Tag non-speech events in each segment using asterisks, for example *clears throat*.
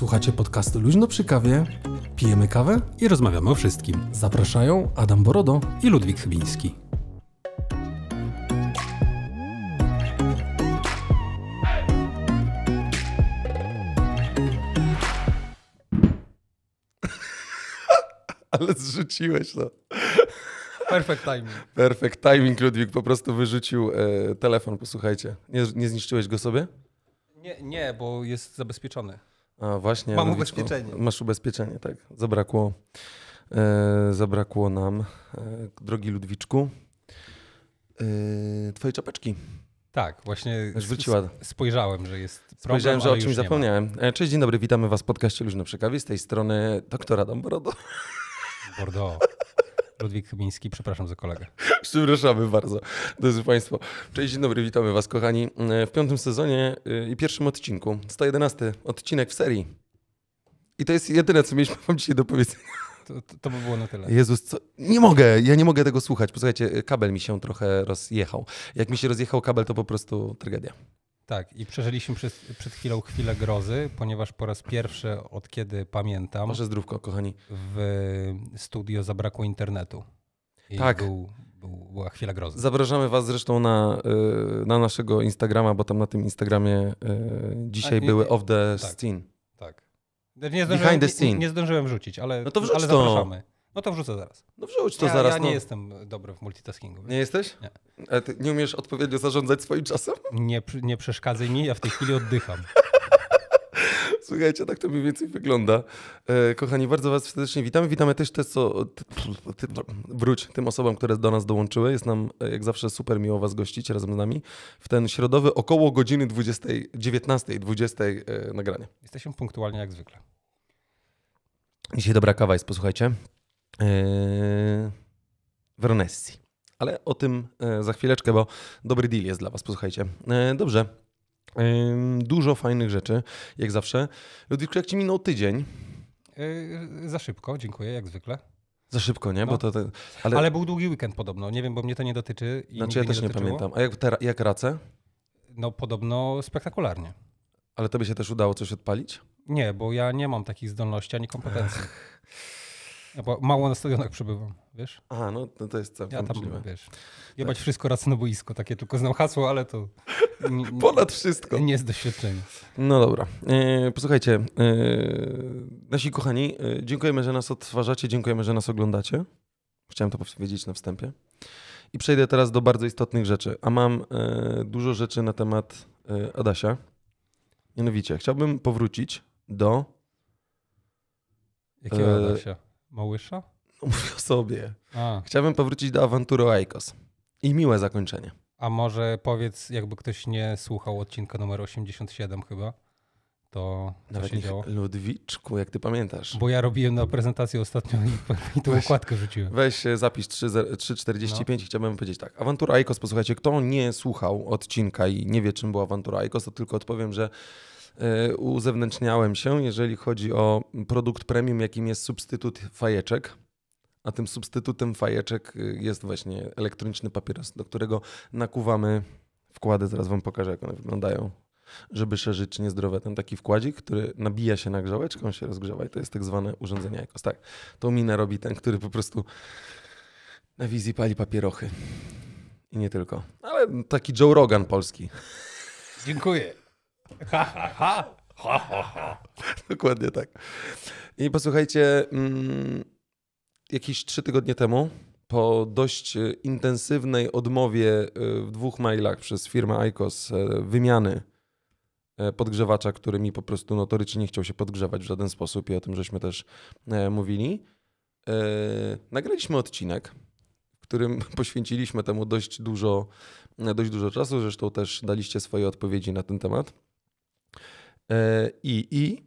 Słuchacie podcastu Luźno przy kawie, pijemy kawę i rozmawiamy o wszystkim. Zapraszają Adam Borodo i Ludwik Chybiński. *laughs* Ale zrzuciłeś to. No. Perfect timing. Perfect timing, Ludwik. Po prostu wyrzucił e, telefon, posłuchajcie. Nie, nie zniszczyłeś go sobie? Nie, nie, bo jest zabezpieczony. A właśnie. Mam ubezpieczenie. Masz ubezpieczenie, tak. Zabrakło, e, zabrakło nam, e, drogi Ludwiczku, e, twojej czapeczki. Tak, właśnie spojrzałem, że jest problem, Spojrzałem, że o czymś zapomniałem. E, cześć, dzień dobry, witamy was w podcaście Luźno przy kawie. Z tej strony doktora Adam Bordo. Bordeaux. Ludwik Chybiński, przepraszam za kolegę. *laughs* Przepraszamy bardzo, drodzy Państwo. Cześć, dzień dobry, witamy Was, kochani. E, w piątym sezonie e, i pierwszym odcinku, 111 odcinek w serii. I to jest jedyne, co mieliśmy Wam dzisiaj do powiedzenia. To, to by było na tyle. Jezus, co? nie mogę, ja nie mogę tego słuchać. Posłuchajcie, e, kabel mi się trochę rozjechał. Jak mi się rozjechał kabel, to po prostu tragedia. Tak, i przeżyliśmy przez, przed chwilą chwilę grozy, ponieważ po raz pierwszy od kiedy pamiętam. Może zdrówko, kochani. W studio zabrakło internetu. I tak. Był, był, była chwila grozy. Zapraszamy Was zresztą na, y, na naszego Instagrama, bo tam na tym Instagramie y, dzisiaj A, tak, były off the tak, scene. Tak. Nie zdążyłem, Behind the scene. Nie, nie zdążyłem rzucić, ale, no to wrzuć zapraszamy. No to wrzucę zaraz. No wrzuć to ja, zaraz. Ja nie no. jestem e, dobry w multitaskingu. Nie jesteś? Nie. Ale ty nie umiesz odpowiednio zarządzać swoim czasem? Nie, nie przeszkadzaj mi, ja w tej chwili oddycham. *laughs* Słuchajcie, tak to mniej więcej wygląda. E, kochani, bardzo Was serdecznie witamy. Witamy też te, co. Ty, ty, wróć tym osobom, które do nas dołączyły. Jest nam, e, jak zawsze, super miło Was gościć razem z nami w ten środowy około godziny 19.20 19, e, nagranie. Jesteśmy punktualnie jak zwykle. Dzisiaj dobra kawa jest, posłuchajcie. Veronessi. Yy, ale o tym yy, za chwileczkę, bo dobry deal jest dla Was, posłuchajcie. Yy, dobrze. Dużo fajnych rzeczy, jak zawsze. Ludwik, jak Ci minął tydzień? Za szybko, dziękuję, jak zwykle. Za szybko, nie? No. Bo to, to ale... ale... był długi weekend podobno, nie wiem, bo mnie to nie dotyczy. I znaczy ja też nie, nie pamiętam. A jak, te, jak racę? No podobno spektakularnie. Ale tobie się też udało coś odpalić? Nie, bo ja nie mam takich zdolności ani kompetencji. Ech. Ja mało na stadionach przebywam, wiesz? Aha, no, to jest całkiem Ja tam, możliwe. wiesz, tak. jebać tak. wszystko racjonoboisko, takie tylko znam hasło, ale to... *laughs* Ponad wszystko. Nie z doświadczenia. No dobra. E, posłuchajcie, e, nasi kochani, e, dziękujemy, że nas odtwarzacie, dziękujemy, że nas oglądacie. Chciałem to powiedzieć na wstępie. I przejdę teraz do bardzo istotnych rzeczy, a mam e, dużo rzeczy na temat e, Adasia. Mianowicie, chciałbym powrócić do... Jakiego e, Adasia? Małysza? No, mówię o sobie. A. Chciałbym powrócić do awantury Aikos. I miłe zakończenie. A może powiedz, jakby ktoś nie słuchał odcinka numer 87 chyba, to Nawet co się działo? Ludwiczku, jak ty pamiętasz. Bo ja robiłem na prezentację ostatnio i, i tą weź, okładkę rzuciłem. Weź e, zapis 3.45 no. i chciałbym powiedzieć tak. Awantura Aikos, posłuchajcie, kto nie słuchał odcinka i nie wie czym była awantura Aikos, to tylko odpowiem, że E, uzewnętrzniałem się, jeżeli chodzi o produkt premium, jakim jest substytut fajeczek. A tym substytutem fajeczek y, jest właśnie elektroniczny papieros, do którego nakuwamy wkłady. Zaraz Wam pokażę, jak one wyglądają żeby szerzyć niezdrowe, ten taki wkładzik, który nabija się na grzałeczkę, on się rozgrzewa i to jest tak zwane urządzenie jakoś. Tak, tą minę robi ten, który po prostu na wizji pali papierochy. I nie tylko. Ale taki Joe Rogan polski. Dziękuję. Ha, ha, ha. Ha, ha, ha. Dokładnie tak. I posłuchajcie, mm, jakieś trzy tygodnie temu, po dość e, intensywnej odmowie e, w dwóch mailach przez firmę ICOS e, wymiany podgrzewacza, który mi po prostu notorycznie nie chciał się podgrzewać w żaden sposób i o tym żeśmy też mówili, nagraliśmy odcinek którym *laughs* poświęciliśmy temu dość dużo, dość dużo czasu. Zresztą też daliście swoje odpowiedzi na ten temat. E, I, i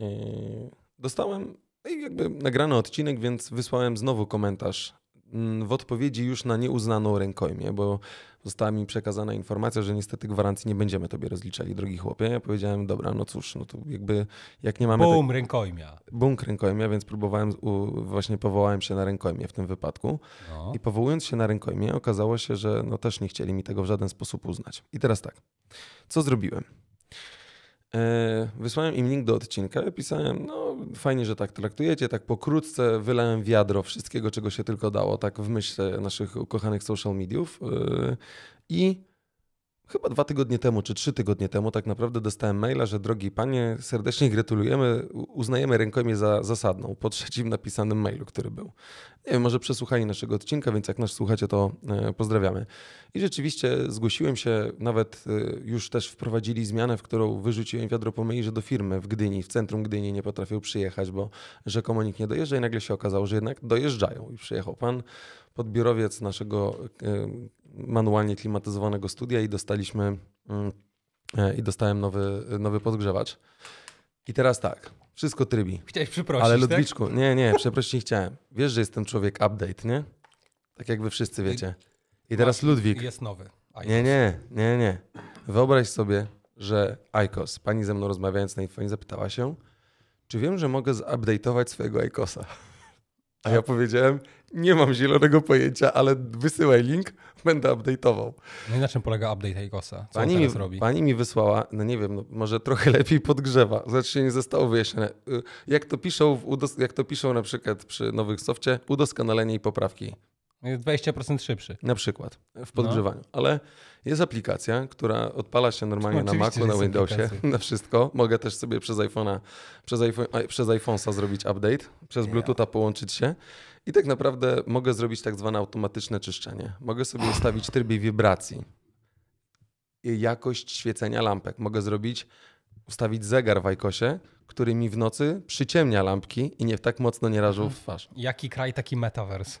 e, dostałem no jakby nagrany odcinek, więc wysłałem znowu komentarz mm, w odpowiedzi już na nieuznaną rękojmię, bo została mi przekazana informacja, że niestety gwarancji nie będziemy tobie rozliczali, drogi chłopie. Ja powiedziałem, dobra, no cóż, no to jakby jak nie mamy... Bum, tak... rękojmia. Bum, rękojmia, więc próbowałem, właśnie powołałem się na rękojmię w tym wypadku. No. I powołując się na rękojmię, okazało się, że no też nie chcieli mi tego w żaden sposób uznać. I teraz tak, co zrobiłem? E, wysłałem im link do odcinka i pisałem, no fajnie, że tak traktujecie, tak pokrótce wylałem wiadro wszystkiego, czego się tylko dało, tak w myśl naszych ukochanych social mediów e, i chyba dwa tygodnie temu, czy trzy tygodnie temu, tak naprawdę dostałem maila, że drogi panie, serdecznie gratulujemy, uznajemy rękojmię za zasadną po trzecim napisanym mailu, który był. Nie wiem, może przesłuchanie naszego odcinka, więc jak nas słuchacie, to e, pozdrawiamy. I rzeczywiście zgłosiłem się, nawet e, już też wprowadzili zmianę, w którą wyrzuciłem wiadro po że do firmy w Gdyni, w centrum Gdyni nie potrafił przyjechać, bo rzekomo nikt nie dojeżdża i nagle się okazało, że jednak dojeżdżają. I przyjechał pan podbiorowiec naszego e, manualnie klimatyzowanego studia i dostaliśmy mm, e, i dostałem nowy, nowy podgrzewacz. I teraz tak, wszystko trybi. Chciałeś przeprosić, Ale tak? Ludwiczku, tak? nie, nie, przeprosić nie chciałem. Wiesz, że jestem człowiek update, nie? Tak jak wy wszyscy wiecie. I teraz Ludwik. Jest nowy. ICOS. Nie, nie, nie, nie. Wyobraź sobie, że ICOS, pani ze mną rozmawiając na iPhone zapytała się, czy wiem, że mogę zupdate'ować swojego ICOSa. A ja powiedziałem, nie mam zielonego pojęcia, ale wysyłaj link, będę update'ował. No i na czym polega update Heigosa? Co pani, mi, robi? pani mi wysłała, no nie wiem, no może trochę *laughs* lepiej podgrzewa. Znaczy nie zostało wyjaśnione. Y, jak to piszą, w, jak to piszą na przykład przy nowych softie, udoskonalenie i poprawki. Jest 20% szybszy. Na przykład w no. podgrzewaniu. No. Ale jest aplikacja, która odpala się normalnie no, na Macu, na Windowsie, aplikacja. *laughs* na wszystko. Mogę też sobie przez iPhone'a, przez, przez iPhone'a zrobić update, przez Bluetootha połączyć się. I tak naprawdę mogę zrobić tak zwane automatyczne czyszczenie. Mogę sobie ustawić tryby wibracji, jakość świecenia lampek. Mogę zrobić, ustawić zegar w Ajkosie, który mi w nocy przyciemnia lampki i nie tak mocno nie rażą w mhm. twarz. Jaki kraj, taki metavers?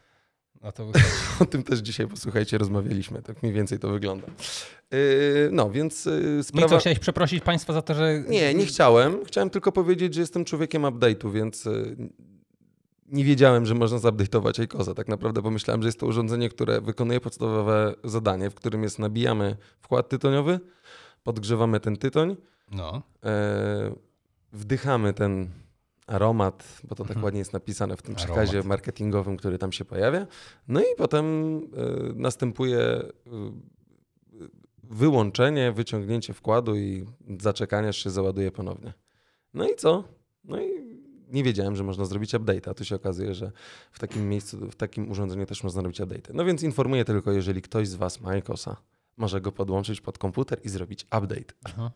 No *laughs* o tym też dzisiaj, posłuchajcie, rozmawialiśmy. Tak mniej więcej to wygląda. Yy, no, więc yy, sprawa... chciałeś przeprosić państwa za to, że... Nie, nie chciałem. Chciałem tylko powiedzieć, że jestem człowiekiem update'u, więc yy, nie wiedziałem, że można zupdate'ować icosa. Tak naprawdę pomyślałem, że jest to urządzenie, które wykonuje podstawowe zadanie, w którym jest nabijamy wkład tytoniowy, podgrzewamy ten tytoń, no. e, wdychamy ten aromat, bo to tak mhm. ładnie jest napisane w tym aromat. przekazie marketingowym, który tam się pojawia. No i potem e, następuje e, wyłączenie, wyciągnięcie wkładu i zaczekanie, aż się załaduje ponownie. No i co? No i nie wiedziałem, że można zrobić update, a tu się okazuje, że w takim miejscu, w takim urządzeniu też można zrobić update. No więc informuję tylko, jeżeli ktoś z Was ma ikosa, może go podłączyć pod komputer i zrobić update. Aha.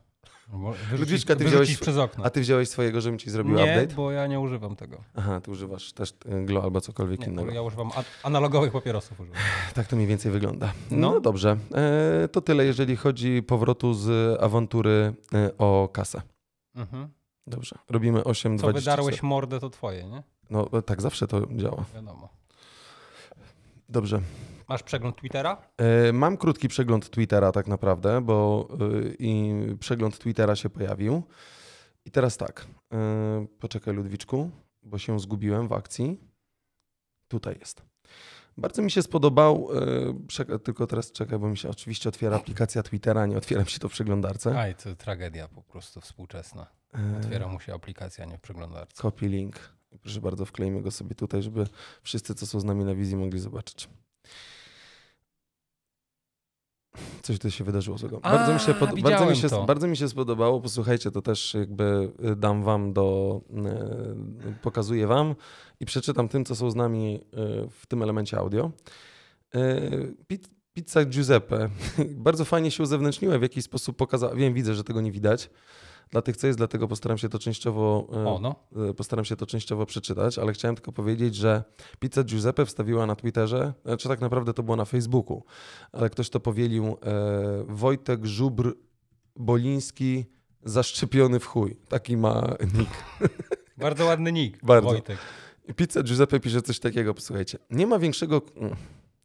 No Ludwiczka, ty wziąłeś, przez okno. A ty wziąłeś swojego, żebym ci zrobił nie, update? Nie, bo ja nie używam tego. Aha, ty używasz też y, Glo albo cokolwiek nie, innego. Ja używam analogowych papierosów. Używam. *laughs* Tak to mniej więcej wygląda. No, no dobrze, e, to tyle jeżeli chodzi powrotu z awantury e, o kasę. Mhm. Dobrze. Robimy 8, Co 20. Co wydarłeś mordę, to twoje, nie? No e, tak, zawsze to działa. Wiadomo. Dobrze. Masz przegląd Twittera? E, mam krótki przegląd Twittera tak naprawdę, bo e, i przegląd Twittera się pojawił. I teraz tak. poczekaj Ludwiczku, bo się zgubiłem w akcji. Tutaj jest. Bardzo mi się spodobał, tylko teraz czekaj, bo mi się oczywiście otwiera aplikacja Twittera, nie otwieram się to w przeglądarce. Aj, to tragedia po prostu współczesna. Otwiera mu się aplikacja, nie w przeglądarce. Copy link. Proszę bardzo, wklejmy go sobie tutaj, żeby wszyscy, co są z nami na wizji, mogli zobaczyć. Coś tu się wydarzyło złego. tego. bardzo, mi się pod... bardzo, mi się, bardzo mi się spodobało. Posłuchajcie, to też jakby y, dam wam do. Y, y, pokazuję wam i przeczytam tym, co są z nami w tym elemencie audio. Pizza Giuseppe. *laughs* bardzo fajnie się uzewnętrzniła, w jaki sposób pokazała. Wiem, widzę, że tego nie widać dla tych, co jest, dlatego postaram się to częściowo e, o, no. E, postaram się to częściowo przeczytać, ale chciałem tylko powiedzieć, że pizza Giuseppe wstawiła na Twitterze, czy znaczy tak naprawdę to było na Facebooku, ale ktoś to powielił e, Wojtek Żubr Boliński zaszczepiony w chuj. Taki ma nick. *laughs* Bardzo ładny nick. Bardzo. Wojtek. Pizza Giuseppe pisze coś takiego, posłuchajcie. Nie ma większego mm,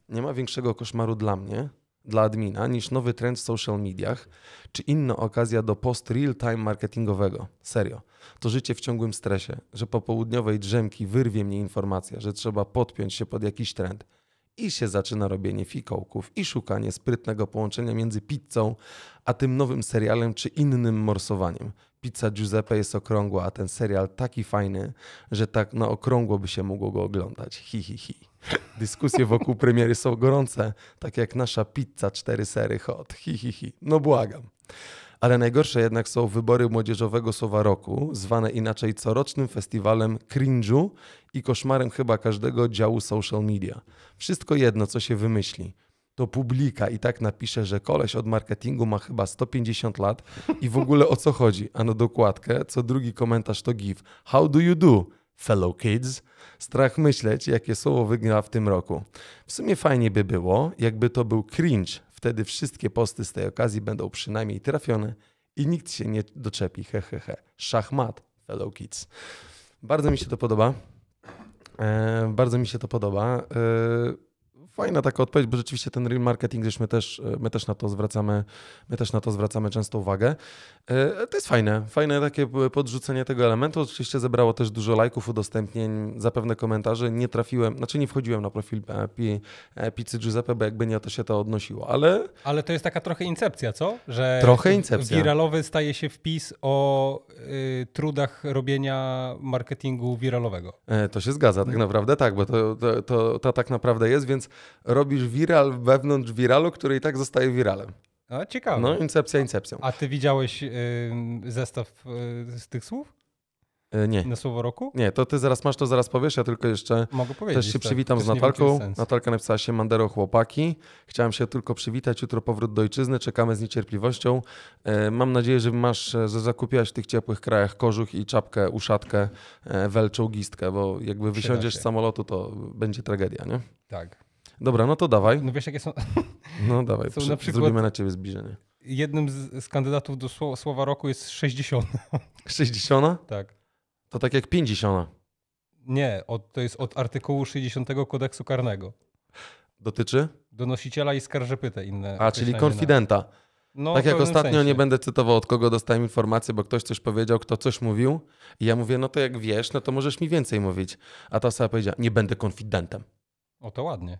nie ma większego koszmaru dla mnie dla admina niż nowy trend w social mediach czy inna okazja do post real-time marketingowego. Serio. To życie w ciągłym stresie, że po południowej drzemki wyrwie mnie informacja, że trzeba podpiąć się pod jakiś trend. I się zaczyna robienie fikołków i szukanie sprytnego połączenia między pizzą a tym nowym serialem czy innym morsowaniem pizza Giuseppe jest okrągła, a ten serial taki fajny, że tak na okrągło by się mogło go oglądać. Hi, hi, hi. Dyskusje wokół premiery są gorące, tak jak nasza pizza cztery sery hot. Hi, hi, hi. No błagam. Ale najgorsze jednak są wybory młodzieżowego słowa roku, zwane inaczej corocznym festiwalem cringe'u i koszmarem chyba każdego działu social media. Wszystko jedno, co się wymyśli to publika i tak napisze, że koleś od marketingu ma chyba 150 lat i w ogóle o co chodzi? A no dokładkę, co drugi komentarz to gif. How do you do, fellow kids? Strach myśleć, jakie słowo wygra w tym roku. W sumie fajnie by było, jakby to był cringe. Wtedy wszystkie posty z tej okazji będą przynajmniej trafione i nikt się nie doczepi. He, he, he. Szachmat, fellow kids. Bardzo mi się to podoba. Eee, bardzo mi się to podoba. Eee, Fajna taka odpowiedź, bo rzeczywiście ten real marketing, my też, e, my też na to zwracamy, my też na to zwracamy często uwagę. E, to jest fajne, fajne takie podrzucenie tego elementu. Oczywiście zebrało też dużo lajków, udostępnień, zapewne komentarzy. Nie trafiłem, znaczy nie wchodziłem na profil e, pizzy Giuseppe, bo jakby nie o to się to odnosiło, ale... Ale to jest taka trochę incepcja, co? Że trochę incepcja. Wiralowy staje się wpis o y, trudach robienia marketingu wiralowego. To się zgadza, tak naprawdę tak, bo to, to, to, to tak naprawdę jest, więc robisz viral wewnątrz viralu, który i tak zostaje viralem. A, ciekawe. No, incepcja, incepcja. A ty widziałeś y, zestaw y, z tych słów? E, nie. Na słowo roku? Nie, to ty zaraz masz, to zaraz powiesz, ja tylko jeszcze Mogę powiedzieć, też się tak. przywitam też z Natalką. Natalka napisała się Mandero Chłopaki. Chciałem się tylko przywitać, jutro powrót do ojczyzny, czekamy z niecierpliwością. E, mam nadzieję, że masz, że zakupiłaś w tych ciepłych krajach kożuch i czapkę, uszatkę, e, welczą bo jakby wysiądziesz z samolotu, to będzie tragedia, nie? Tak. Dobra, no to dawaj. No wiesz, jakie są. *laughs* No dawaj, są przy, na przykład... zrobimy na ciebie zbliżenie. Jednym z, z kandydatów do słowa, słowa roku jest 60. 60? *laughs* Tak. To tak jak 50. Nie, od, to jest od artykułu 60 kodeksu karnego. Dotyczy? Donosiciela i skarżepytę inne. A, czyli konfidenta. No, tak jak ostatnio sensie. nie będę cytował, od kogo dostałem informację, bo ktoś coś powiedział, kto coś mówił. I ja mówię, no to jak wiesz, no to możesz mi więcej mówić. A ta osoba powiedziała, nie będę konfidentem. O to ładnie.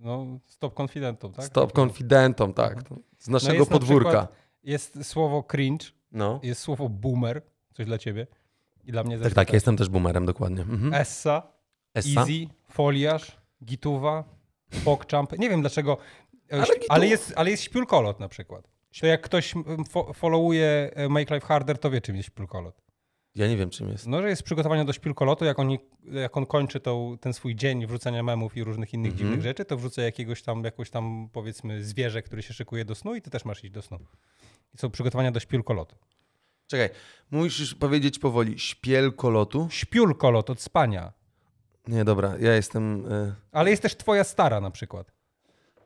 No, stop konfidentom, tak? Stop konfidentom, tak. Mhm. Z naszego no podwórka. jest słowo cringe, no. jest słowo boomer, coś dla ciebie. I dla mnie też. Tak, tak, tak, jestem też boomerem, dokładnie. Mhm. Essa, Essa, Easy, Foliarz, Gituwa, PogChamp. Nie wiem dlaczego, ale, ale jest, ale jest śpiulkolot na przykład. To jak ktoś followuje e, Make Life Harder, to wie czym jest śpiulkolot. Ja nie wiem, czym jest. No, że jest przygotowanie do śpilkolotu, Jak, oni, jak on kończy tą, ten swój dzień wrzucania memów i różnych innych mm-hmm. dziwnych rzeczy, to wrzuca jakiegoś tam, jakąś tam, powiedzmy, zwierzę, który się szykuje do snu i ty też masz iść do snu. I są przygotowania do śpilkolotu. Czekaj, musisz powiedzieć powoli. Śpielkolotu? Śpiulkolot od spania. Nie, dobra, ja jestem... Y... Ale jest też twoja stara na przykład.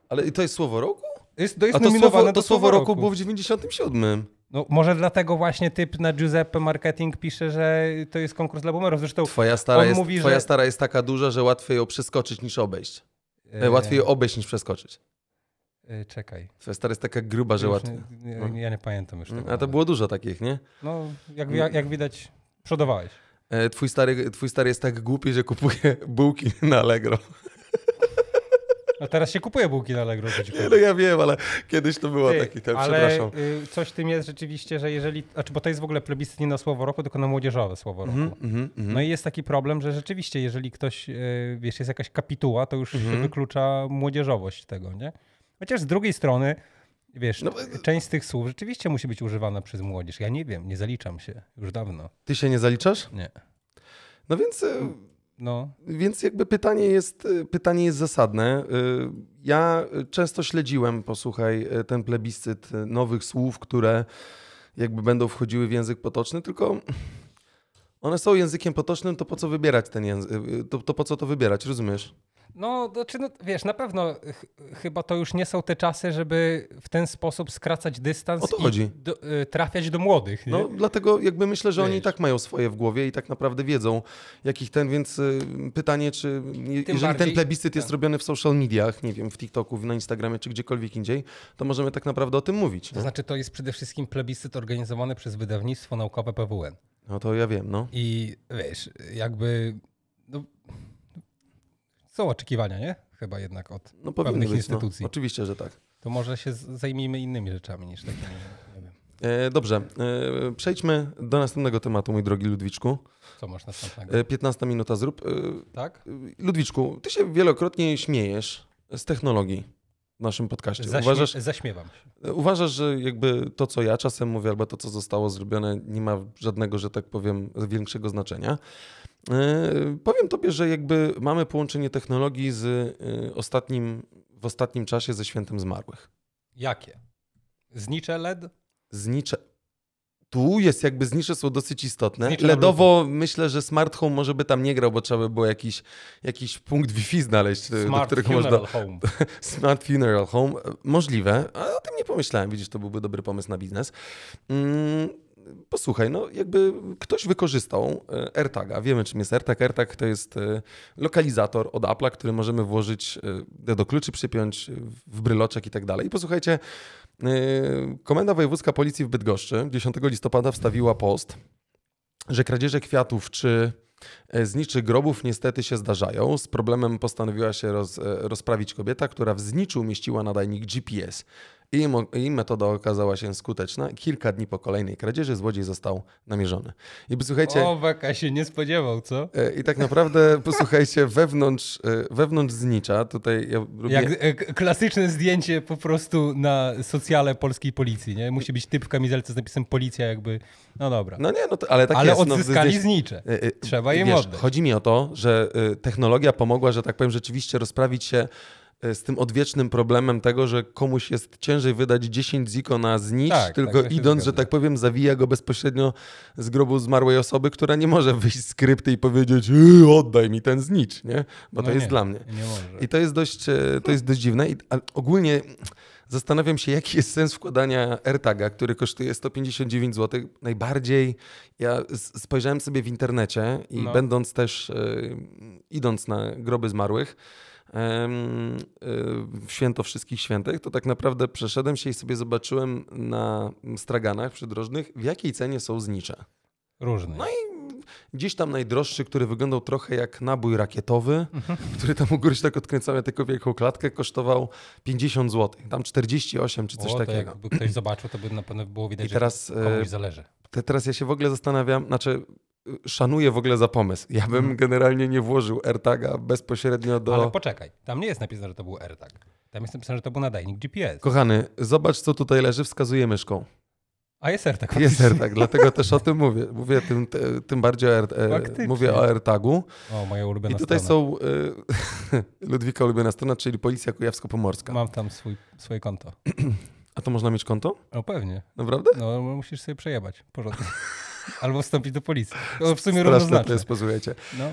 Ale i to jest słowo roku? Jest, to jest A to słowo, to słowo roku, roku było w 97. No, może dlatego właśnie typ na Giuseppe Marketing pisze, że to jest konkurs dla boomerów. Zresztą twoja stara, jest, mówi, twoja że... stara jest taka duża, że łatwiej ją przeskoczyć niż obejść. E, e. Łatwiej ją obejść niż przeskoczyć. E, czekaj. Twoja stara jest taka gruba, że łatwiej. No. Ja nie pamiętam już. Mm, tego, A to było dużo takich, nie? No, jak, jak, jak widać, przodowałeś. Twój stary, twój stary jest tak głupi, że kupuje bułki na Allegro. A teraz się kupuje bułki na Allegro. Nie, no ja wiem, ale kiedyś to było taki ten, tak, ale, przepraszam. Y, coś w tym jest rzeczywiście, że jeżeli, znaczy, bo to jest w ogóle plebiscyt nie na słowo roku, tylko na młodzieżowe słowo roku. Mm -hmm, mm -hmm. No i jest taki problem, że rzeczywiście, jeżeli ktoś, y, wiesz, jest jakaś kapituła, to już mm -hmm. się mhm. wyklucza młodzieżowość tego, nie? Chociaż z drugiej strony, Wiesz, no, y, y, część z tych słów rzeczywiście musi być używana przez młodzież. Ja nie wiem, nie zaliczam się już dawno. Ty się nie zaliczasz? Nie. No więc y, no. Więc jakby pytanie jest, y, pytanie jest zasadne. Y, ja często śledziłem, posłuchaj, y, ten plebiscyt nowych słów, które jakby będą wchodziły w język potoczny, tylko one są językiem potocznym, to po co wybierać ten język, to, to po co to wybierać, rozumiesz? No, czy znaczy, no, wiesz, na pewno ch chyba to już nie są te czasy, żeby w ten sposób skracać dystans o to chodzi. Do, y, trafiać do młodych. Nie? No, dlatego jakby myślę, że wiesz. oni i tak mają swoje w głowie i tak naprawdę wiedzą, jakich ten, więc y, pytanie, czy jeżeli bardziej, ten plebiscyt tak. jest robiony w social mediach, nie wiem, w TikToku, na Instagramie czy gdziekolwiek indziej, to możemy tak naprawdę o tym mówić. To nie? znaczy, to jest przede wszystkim plebiscyt organizowany przez wydawnictwo naukowe PWN. No to ja wiem, no. I wiesz, jakby... No, są oczekiwania, nie? Chyba jednak od no, pewnych być, no. instytucji. No, oczywiście, że tak. To może się zajmijmy innymi rzeczami niż takimi. E, dobrze, e, przejdźmy do następnego tematu, mój drogi Ludwiczku. Co masz następnego? E, 15 minuta zrób. E, tak? Ludwiczku, ty się wielokrotnie śmiejesz z technologii w naszym podcaście. Zaśmie uważasz, zaśmiewam się. Uważasz, że jakby to, co ja czasem mówię, albo to, co zostało zrobione, nie ma żadnego, że tak powiem, większego znaczenia. Yy, powiem Tobie, że jakby mamy połączenie technologii z yy, ostatnim, w ostatnim czasie ze świętem zmarłych. Jakie? Znicze LED? Znicze. Tu jest jakby znicze są dosyć istotne. Znicze LEDowo e myślę, że smart home może by tam nie grał, bo trzeba by było jakiś, jakiś punkt Wi-Fi znaleźć, yy, smart do których funeral można... Home. *laughs* smart funeral home. Możliwe, ale o tym nie pomyślałem. Widzisz, to byłby dobry pomysł na biznes. Mm, posłuchaj, no jakby ktoś wykorzystał e, AirTaga. Wiemy, czym jest AirTag. AirTag to jest e, lokalizator od Apple'a, który możemy włożyć e, do kluczy, przypiąć w bryloczek i tak dalej. I posłuchajcie, Komenda Wojewódzka Policji w Bydgoszczy 10 listopada wstawiła post, że kradzieże kwiatów czy Zniczy grobów niestety się zdarzają. Z problemem postanowiła się roz, rozprawić kobieta, która w zniczu umieściła nadajnik GPS i, metoda okazała się skuteczna. Kilka dni po kolejnej kradzieży złodziej został namierzony. I posłuchajcie... O, Waka się nie spodziewał, co? E, I tak naprawdę, *laughs* posłuchajcie, wewnątrz, e, wewnątrz znicza, tutaj ja Jak e, klasyczne zdjęcie po prostu na socjale polskiej policji, nie? Musi być typ w kamizelce z napisem policja jakby, no dobra. No nie, no to, ale tak ale jest. odzyskali no, znicze. Trzeba je oddać. Chodzi mi o to, że technologia pomogła, że tak powiem, rzeczywiście rozprawić się E, z tym odwiecznym problemem tego, że komuś jest ciężej wydać 10 ziko na znicz, tak, tak tylko tak, idąc, że tak powiem, zawija go bezpośrednio z grobu zmarłej osoby, która nie może wyjść z krypty i powiedzieć yy, oddaj mi ten znicz, nie? Bo no to nie, jest dla mnie. I to jest dość, e, to jest dość dziwne. I, ogólnie zastanawiam się, jaki jest sens wkładania AirTaga, który kosztuje 159 zł. Najbardziej ja spojrzałem sobie w internecie i no. będąc też, e, idąc na groby zmarłych, Y, w święto wszystkich świętych, to tak naprawdę przeszedłem się i sobie zobaczyłem na straganach przydrożnych, w jakiej cenie są znicze. Różne. No i gdzieś tam najdroższy, który wyglądał trochę jak nabój rakietowy, mhm. *laughs* który tam u góry się tak odkręcał, ja tylko wielką klatkę, kosztował 50 zł, tam 48 czy coś o, takiego. Jakby ktoś zobaczył, to by na pewno było widać, I teraz, że komuś e, zależy. Te, teraz ja się w ogóle zastanawiam, znaczy szanuję w ogóle za pomysł. Ja bym hmm. generalnie nie włożył AirTaga bezpośrednio do... Ale poczekaj, tam nie jest napisane, że to był AirTag. Tam jest napisane, że to był nadajnik GPS. Kochany, zobacz co tutaj leży, wskazuje myszką. A jest AirTag. *laughs* Jest AirTag, dlatego też o tym mówię. Mówię tym, tym bardziej o, Air, e, mówię o AirTagu. O, moja ulubiona I tutaj strona. są y, *laughs* Ludwika ulubiona strona, czyli Policja Kujawsko-Pomorska. Mam tam swój, swoje konto. *clears throat* A to można mieć konto? No pewnie. Naprawdę? No musisz sobie przejebać, porządnie. *laughs* Albo wstąpić do policji. To w sumie równoznaczne. to jest, No.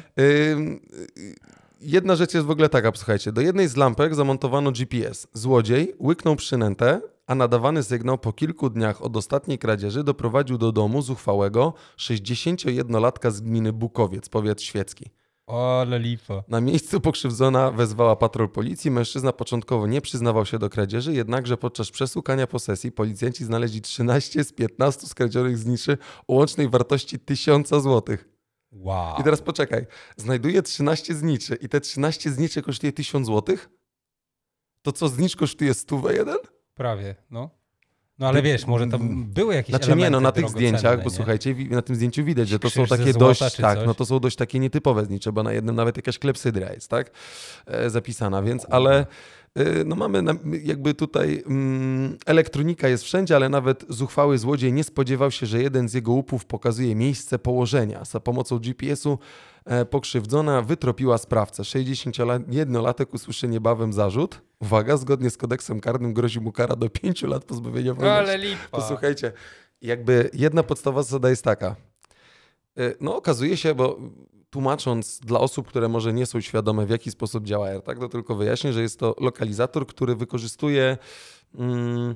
jedna rzecz jest w ogóle taka, słuchajcie. Do jednej z lampek zamontowano GPS. Złodziej łyknął przynętę, a nadawany sygnał po kilku dniach od ostatniej kradzieży doprowadził do domu zuchwałego 61-latka z gminy Bukowiec, powiat świecki. Ale lipa. Na miejscu pokrzywdzona wezwała patrol policji. Mężczyzna początkowo nie przyznawał się do kradzieży, jednakże podczas przesłuchania posesji policjanci znaleźli 13 z 15 skradzionych zniczy o łącznej wartości 1000 zł. Wow. I teraz poczekaj. Znajduje 13 zniczy i te 13 zniczy kosztuje 1000 zł? To co, znicz kosztuje 100 Prawie, no. No ale wiesz, może tam mm. były jakieś Znaczy nie, no na tych zdjęciach, no bo nie? słuchajcie, na tym zdjęciu widać, że to Krzyż są takie dość, tak, coś? no to są dość takie nietypowe zdjęcia bo na jednym nawet jakaś klepsydra jest, tak, e, zapisana, więc, ale e, no mamy jakby tutaj mm, elektronika jest wszędzie, ale nawet zuchwały złodziej nie spodziewał się, że jeden z jego łupów pokazuje miejsce położenia. Za pomocą GPS-u E, pokrzywdzona wytropiła sprawcę. 61-latek usłyszy niebawem zarzut. Uwaga, zgodnie z kodeksem karnym grozi mu kara do 5 lat pozbawienia wolności. Ale lipa. Posłuchajcie, jakby jedna podstawowa zasada jest taka. E, no okazuje się, bo tłumacząc dla osób, które może nie są świadome, w jaki sposób działa AirTag, to tylko wyjaśnię, że jest to lokalizator, który wykorzystuje mm,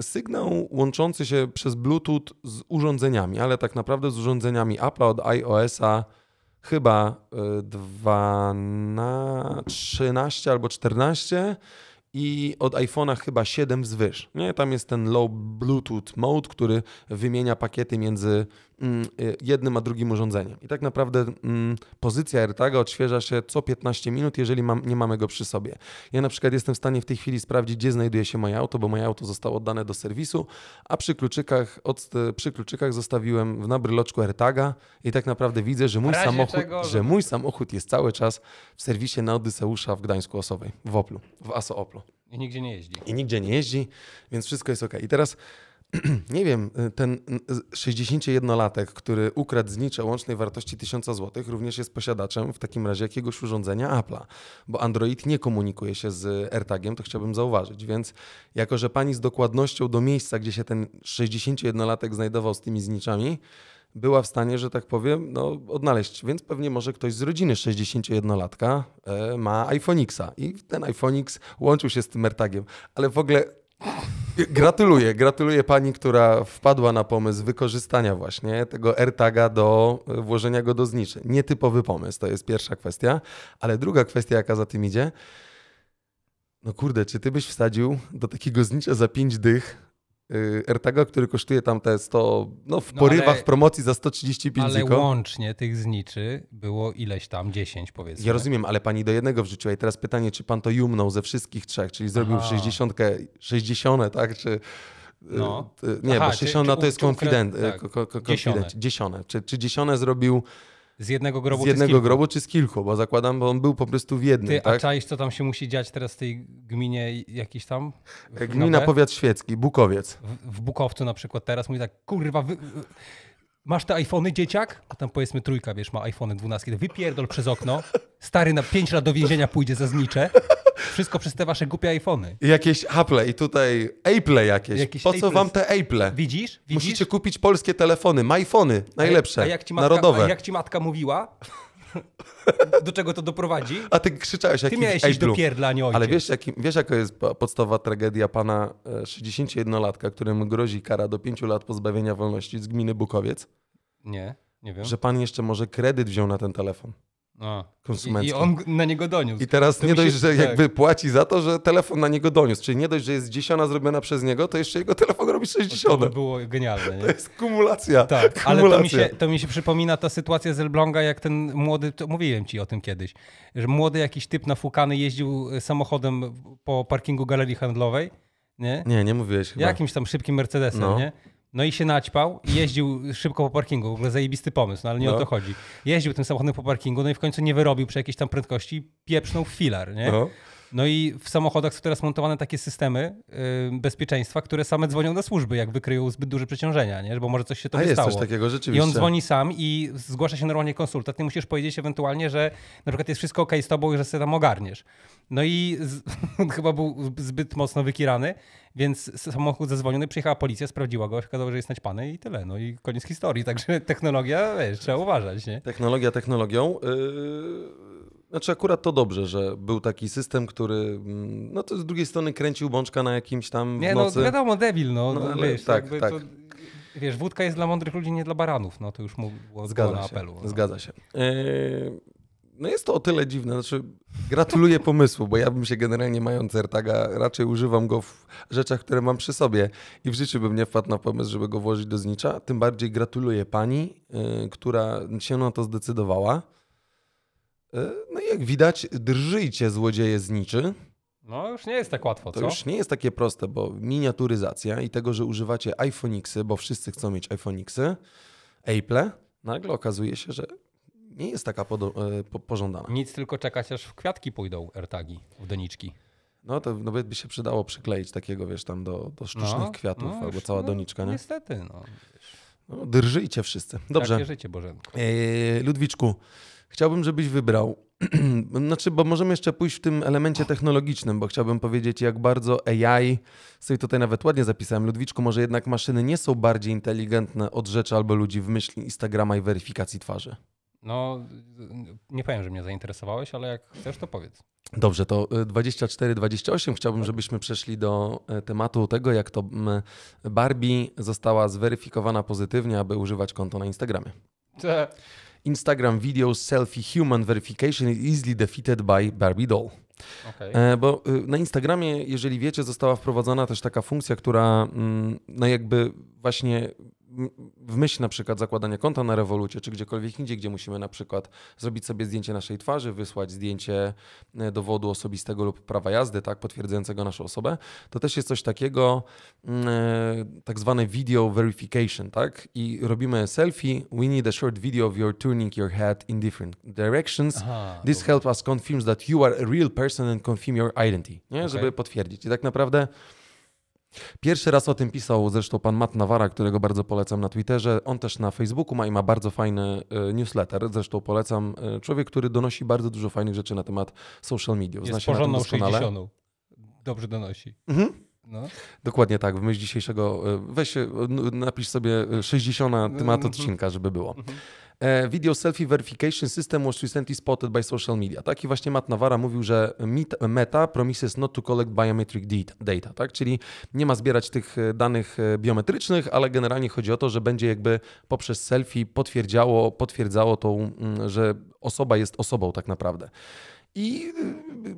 sygnał łączący się przez Bluetooth z urządzeniami, ale tak naprawdę z urządzeniami Apple od iOS-a chyba 12, y, 13 albo 14 i od iPhone'a chyba 7 wzwyż. Nie? Tam jest ten low Bluetooth mode, który wymienia pakiety między Mm, y, jednym a drugim urządzeniem. I tak naprawdę mm, pozycja AirTaga odświeża się co 15 minut, jeżeli mam, nie mamy go przy sobie. Ja na przykład jestem w stanie w tej chwili sprawdzić, gdzie znajduje się moje auto, bo moje auto zostało oddane do serwisu, a przy kluczykach, od, y, przy kluczykach zostawiłem w nabryloczku AirTaga i tak naprawdę widzę, że mój, samochód, czego... że mój samochód jest cały czas w serwisie na Odyseusza w Gdańsku Osowej, w Oplu, w ASO Oplu. I nigdzie nie jeździ. I nigdzie nie jeździ, więc wszystko jest ok. I teraz *clears throat* nie wiem, y, ten 61-latek, y, który ukradł znicze łącznej wartości 1000 zł, również jest posiadaczem w takim razie jakiegoś urządzenia Apple'a, bo Android nie komunikuje się z AirTagiem, to chciałbym zauważyć. Więc jako, że pani z dokładnością do miejsca, gdzie się ten 61-latek znajdował z tymi zniczami, była w stanie, że tak powiem, no, odnaleźć. Więc pewnie może ktoś z rodziny 61-latka e, ma iPhone Xa i ten iPhone X łączył się z tym AirTagiem. Ale w ogóle Gratuluję, gratuluję pani, która wpadła na pomysł wykorzystania właśnie tego AirTaga do e, włożenia go do zniczy. Nietypowy pomysł, to jest pierwsza kwestia. Ale druga kwestia, jaka za tym idzie, no kurde, czy ty byś wsadził do takiego znicza za pięć dych AirTaga, y, który kosztuje tam te 100, no w no porywach ale, promocji za 135 Ale ziko. łącznie tych zniczy było ileś tam, 10 powiedzmy. Ja rozumiem, ale pani do jednego wrzuciła i teraz pytanie, czy pan to jumnął ze wszystkich trzech, czyli zrobił 60, 60, tak, czy... Y, no. Y, nie, Aha, bo 60 czy, no, czy, to jest konfident, tak. Dziesione. Czy, czy dziesione zrobił z jednego grobu, z jednego czy, z grobu czy z kilku, bo zakładam, bo on był po prostu w jednym. Ty, tak? A czaisz, co tam się musi dziać teraz w tej gminie jakiś tam? Gmina Powiat Świecki, Bukowiec. W, w Bukowcu na przykład teraz mówi tak, kurwa, wy, masz te iPhony, dzieciak? A tam powiedzmy trójka, wiesz, ma iPhony 12, wypierdol przez okno, stary na 5 lat do więzienia pójdzie za znicze. Wszystko przez te wasze głupie iPhony. Jakieś Apple i tutaj Apple jakieś. jakieś po co wam te Apple? Widzisz? Widzisz? Musicie kupić polskie telefony, iPhony, najlepsze, a jak, matka, narodowe. A jak ci matka mówiła? *laughs* do czego to doprowadzi. A ty krzyczałeś jakiś Ty miałeś iść do pierdla, nie ojciec. Ale wiesz, jaki, wiesz, jaka jest podstawowa tragedia pana 61-latka, e, któremu grozi kara do 5 lat pozbawienia wolności z gminy Bukowiec? Nie, nie wiem. Że pan jeszcze może kredyt wziął na ten telefon. No. I on na niego doniósł. I teraz to nie dość, się... że tak. jakby płaci za to, że telefon na niego doniósł. Czyli nie dość, że jest dziesiąta zrobiona przez niego, to jeszcze jego telefon robi 60. To by było genialne. Nie? To jest kumulacja. Tak, kumulacja. ale to mi, się, to mi się przypomina ta sytuacja z Elbląga, jak ten młody, mówiłem ci o tym kiedyś, że młody jakiś typ nafukany jeździł e, samochodem po parkingu galerii handlowej. Nie, nie, nie mówiłeś chyba. Jakimś tam szybkim Mercedesem, no. nie? No i się naćpał i jeździł szybko po parkingu. W ogóle zajebisty pomysł, no ale nie no. o to chodzi. Jeździł tym samochodem po parkingu, no i w końcu nie wyrobił przy jakiejś tam prędkości, pieprznął filar, nie? No. No i w samochodach są teraz montowane takie systemy yy, bezpieczeństwa, które same dzwonią do służby, jak wykryją zbyt duże przeciążenia, nie? bo może coś się to stało. jest coś takiego, rzeczywiście. I on dzwoni sam i zgłasza się normalnie konsultat. Ty musisz powiedzieć ewentualnie, że na przykład jest wszystko ok z tobą i że sobie tam ogarniesz. No i z, *laughs* chyba był zbyt mocno wykirany, więc samochód zadzwoniony, przyjechała policja, sprawdziła go, okazało, że jest naćpany i tyle. No i koniec historii. Także *laughs* technologia, wiesz, trzeba uważać, nie? Technologia technologią. Yy znaczy akurat to dobrze, że był taki system, który mm, no to z drugiej strony kręcił bączka na jakimś tam Nie, no, nocy. no wiadomo, debil, no, no, no wiesz, tak, tak. To, wiesz, wódka jest dla mądrych ludzi, nie dla baranów, no to już mówiło Zgadza na się, apelu. No. Zgadza się. E, no jest to o tyle dziwne, znaczy gratuluję pomysłu, bo ja bym się generalnie mając AirTaga, raczej używam go w rzeczach, które mam przy sobie i w życiu bym nie wpadł na pomysł, żeby go włożyć do znicza, tym bardziej gratuluję pani, e, która się na to zdecydowała. E, no i jak widać, drżyjcie złodzieje zniczy. No już nie jest tak łatwo, to co? już nie jest takie proste, bo miniaturyzacja i tego, że używacie iPhonixy, bo wszyscy chcą mieć iPhonixy, Apple, nagle okazuje się, że nie jest taka e, po pożądana. Nic tylko czekać, aż w kwiatki pójdą AirTagi, w doniczki. No to no, by się przydało przykleić takiego, wiesz, tam do, do sztucznych no, kwiatów no, albo cała no, doniczka, nie? Niestety, no. no drżyjcie wszyscy. Dobrze. Tak, życie, e, Ludwiczku, Chciałbym, żebyś wybrał. *clears throat* znaczy, bo możemy jeszcze pójść w tym elemencie technologicznym, bo chciałbym powiedzieć, jak bardzo AI, sobie tutaj nawet ładnie zapisałem, Ludwiczku, może jednak maszyny nie są bardziej inteligentne od rzeczy albo ludzi w myśli Instagrama i weryfikacji twarzy. No, nie powiem, że mnie zainteresowałeś, ale jak chcesz, to powiedz. Dobrze, to 24-28 y, chciałbym, tak. żebyśmy przeszli do e, tematu tego, jak to Barbie została zweryfikowana pozytywnie, aby używać konto na Instagramie. Instagram videos selfie human verification is easily defeated by Barbie doll. Okay. E, bo y, na Instagramie, jeżeli wiecie, została wprowadzona też taka funkcja, która mm, no jakby właśnie w myśl na przykład zakładania konta na rewolucie, czy gdziekolwiek indziej, gdzie musimy na przykład zrobić sobie zdjęcie naszej twarzy, wysłać zdjęcie e, dowodu osobistego lub prawa jazdy, tak, potwierdzającego naszą osobę, to też jest coś takiego, mm, e, tak zwane video verification, tak, i robimy selfie, we need a short video of your turning your head in different directions, Aha, this helps us confirms that you are a real person and confirm your identity, nie? Okay. żeby potwierdzić. I tak naprawdę Pierwszy raz o tym pisał zresztą pan Matt Nawara, którego bardzo polecam na Twitterze. On też na Facebooku ma i ma bardzo fajny e, newsletter, zresztą polecam. E, człowiek, który donosi bardzo dużo fajnych rzeczy na temat social media. Zna Jest porządną 60. Dobrze donosi. Mhm. No. Dokładnie tak, w myśl dzisiejszego, e, weź napisz sobie 60 temat mhm. odcinka, żeby było. Mhm. E, video Selfie Verification System was recently spotted by social media. Tak? I właśnie Matt Nawara mówił, że Meta promises not to collect biometric data, tak? czyli nie ma zbierać tych e, danych e, biometrycznych, ale generalnie chodzi o to, że będzie jakby poprzez selfie potwierdzało, potwierdzało tą, mm, że osoba jest osobą tak naprawdę. I y,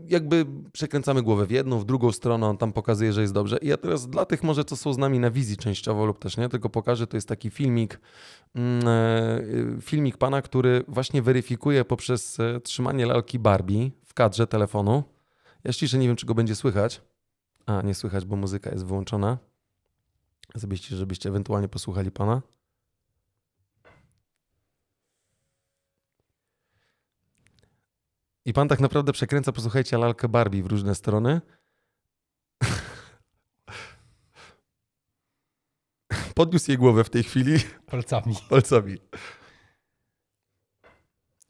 jakby przekręcamy głowę w jedną, w drugą stronę, on tam pokazuje, że jest dobrze. I ja teraz dla tych może, co są z nami na wizji częściowo lub też nie, tylko pokażę, to jest taki filmik, mm, e, y, filmik pana, który właśnie weryfikuje poprzez e, trzymanie lalki Barbie w kadrze telefonu. Ja ściszę, nie wiem, czy go będzie słychać. A, nie słychać, bo muzyka jest wyłączona. Żebyście, żebyście ewentualnie posłuchali pana. I pan tak naprawdę przekręca, posłuchajcie, lalkę Barbie w różne strony. *laughs* Podniósł jej głowę w tej chwili. Palcami. Palcami.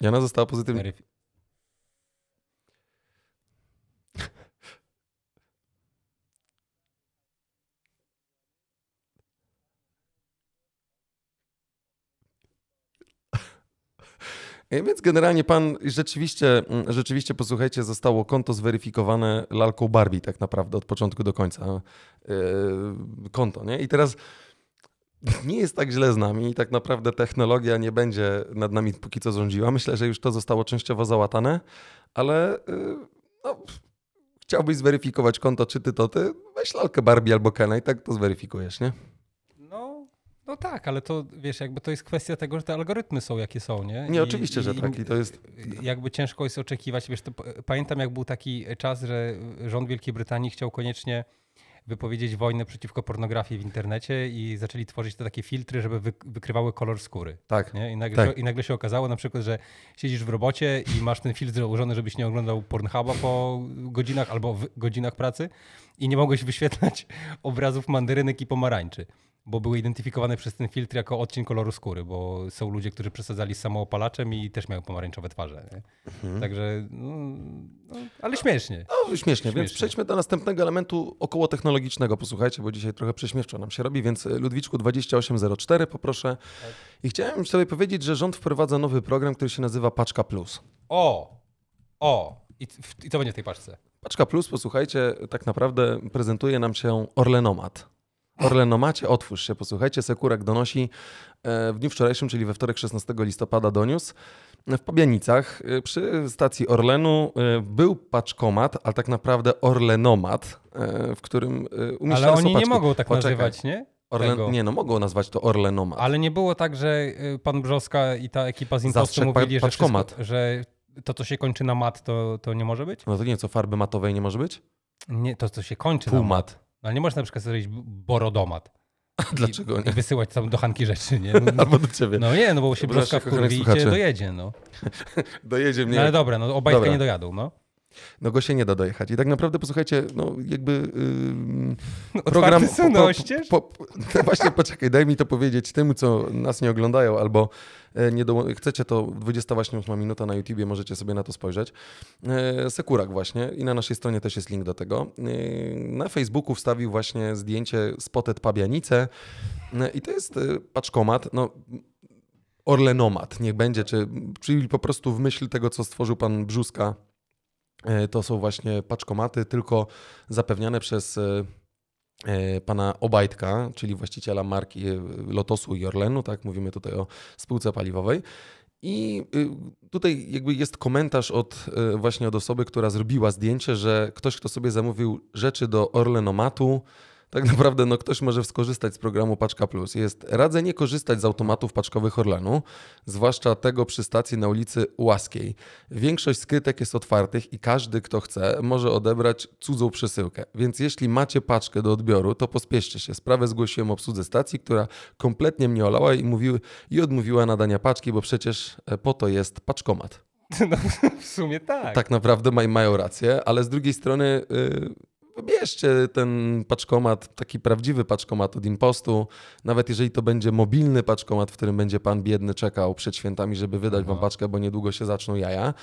Jana została pozytywnie. E, więc generalnie pan rzeczywiście, mm, rzeczywiście posłuchajcie, zostało konto zweryfikowane lalką Barbie tak naprawdę od początku do końca. E, konto, nie? I teraz nie jest tak źle z nami i tak naprawdę technologia nie będzie nad nami póki co rządziła. Myślę, że już to zostało częściowo załatane, ale e, no, chciałbyś zweryfikować konto czy ty to ty, weź lalkę Barbie albo Kena i tak to zweryfikujesz, nie? No tak, ale to wiesz, jakby to jest kwestia tego, że te algorytmy są jakie są, nie? Nie, I, oczywiście, i, że tak. I to jest... Jakby ciężko jest oczekiwać, wiesz, to, pamiętam jak był taki czas, że rząd Wielkiej Brytanii chciał koniecznie wypowiedzieć wojnę przeciwko pornografii w internecie i zaczęli tworzyć te takie filtry, żeby wykrywały kolor skóry. Tak. Nie? I, nagle, tak. I nagle się okazało na przykład, że siedzisz w robocie i masz ten filtr założony, żebyś nie oglądał Pornhuba po godzinach albo w godzinach pracy i nie mogłeś wyświetlać *laughs* obrazów mandarynek i pomarańczy bo były identyfikowane przez ten filtr jako odcień koloru skóry, bo są ludzie, którzy przesadzali samoopalaczem i też mają pomarańczowe twarze. Mhm. Także, no, no, ale śmiesznie. No, śmiesznie, śmiesznie, więc przejdźmy do następnego elementu około technologicznego. Posłuchajcie, bo dzisiaj trochę prześmiewczo nam się robi, więc e, Ludwiczku 2804 poproszę. I chciałem sobie powiedzieć, że rząd wprowadza nowy program, który się nazywa Paczka Plus. O! O! I, i co będzie w tej paczce? Paczka Plus, posłuchajcie, tak naprawdę prezentuje nam się Orlenomat. Orlenomacie, otwórz się, posłuchajcie. Sekurak donosi e, w dniu wczorajszym, czyli we wtorek 16 listopada doniósł, w Pobianicach e, przy stacji Orlenu e, był paczkomat, a tak naprawdę Orlenomat, w którym umieszczano Ale oni nie mogą tak Poczekaj. nazywać, nie? Orlen... Nie, no mogą nazwać to Orlenomat. Ale nie było tak, że pan Brzoska i ta ekipa z Impostu mówili, że, wszystko, że to, co się kończy na mat, to, to nie może być? No to nie, co farby matowej nie może być? Nie, to, co się kończy Półmat. na mat. No nie można na przykład zrobić borodomat. Dlaczego nie? I wysyłać tam do Hanki rzeczy, nie? *laughs* No, no, Albo do ciebie. No nie, no bo się broszka wkurwi i cię dojedzie, no. *laughs* dojedzie mnie. No ale dobra, no obajka nie dojadą, no. No go się nie da dojechać. I tak naprawdę, posłuchajcie, no jakby *laughs* yy, program... Otwarty po, po, po, no właśnie, poczekaj, daj mi to powiedzieć tym, co nas nie oglądają, albo E, nie do... chcecie, to 28 minuta na YouTubie możecie sobie na to spojrzeć. E, Sekurak właśnie i na naszej stronie też jest link do tego. E, na Facebooku wstawił właśnie zdjęcie Spotted Pabianice i to jest paczkomat, no Orlenomat, niech będzie, czy, czyli po prostu w myśl tego, co stworzył pan Brzuska, to są właśnie paczkomaty, tylko zapewniane przez E, pana Obajtka, czyli właściciela marki e, Lotosu i Orlenu, tak, mówimy tutaj o spółce paliwowej. I y, tutaj jakby jest komentarz od e, właśnie od osoby, która zrobiła zdjęcie, że ktoś, kto sobie zamówił rzeczy do Orlenomatu, tak naprawdę no, ktoś może skorzystać z programu Paczka Plus. Jest radzę nie korzystać z automatów paczkowych Orlenu, zwłaszcza tego przy stacji na ulicy Łaskiej. Większość skrytek jest otwartych i każdy, kto chce, może odebrać cudzą przesyłkę. Więc jeśli macie paczkę do odbioru, to pospieszcie się. Sprawę zgłosiłem obsłudze stacji, która kompletnie mnie olała i, mówił i odmówiła nadania paczki, bo przecież e, po to jest paczkomat. *laughs* No, w sumie tak. Tak naprawdę maj, mają rację, ale z drugiej strony yy, wybierzcie ten paczkomat, taki prawdziwy paczkomat od impostu, nawet jeżeli to będzie mobilny paczkomat, w którym będzie pan biedny czekał przed świętami, żeby wydać wam paczkę, bo niedługo się zaczną jaja.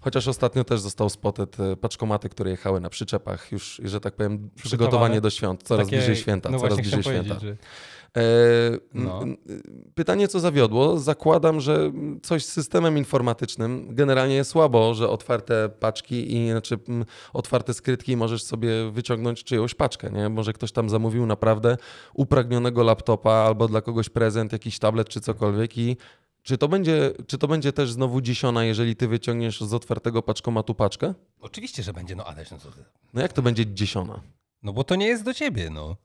Chociaż ostatnio też został spotted paczkomaty, które jechały na przyczepach, już, że tak powiem, przygotowanie do świąt, coraz Takie, bliżej święta, no coraz bliżej święta. Że... E, no. Pytanie, co zawiodło? Zakładam, że coś z systemem informatycznym. Generalnie jest słabo, że otwarte paczki i znaczy otwarte skrytki możesz sobie wyciągnąć czyjąś paczkę. Nie? Może ktoś tam zamówił naprawdę upragnionego laptopa albo dla kogoś prezent, jakiś tablet czy cokolwiek i czy to, będzie, czy to będzie też znowu dziesiona, jeżeli ty wyciągniesz z otwartego paczkomatu paczkę? Oczywiście, że będzie, no Adaś, no co No jak to będzie dziesiona? No bo to nie jest do ciebie, no.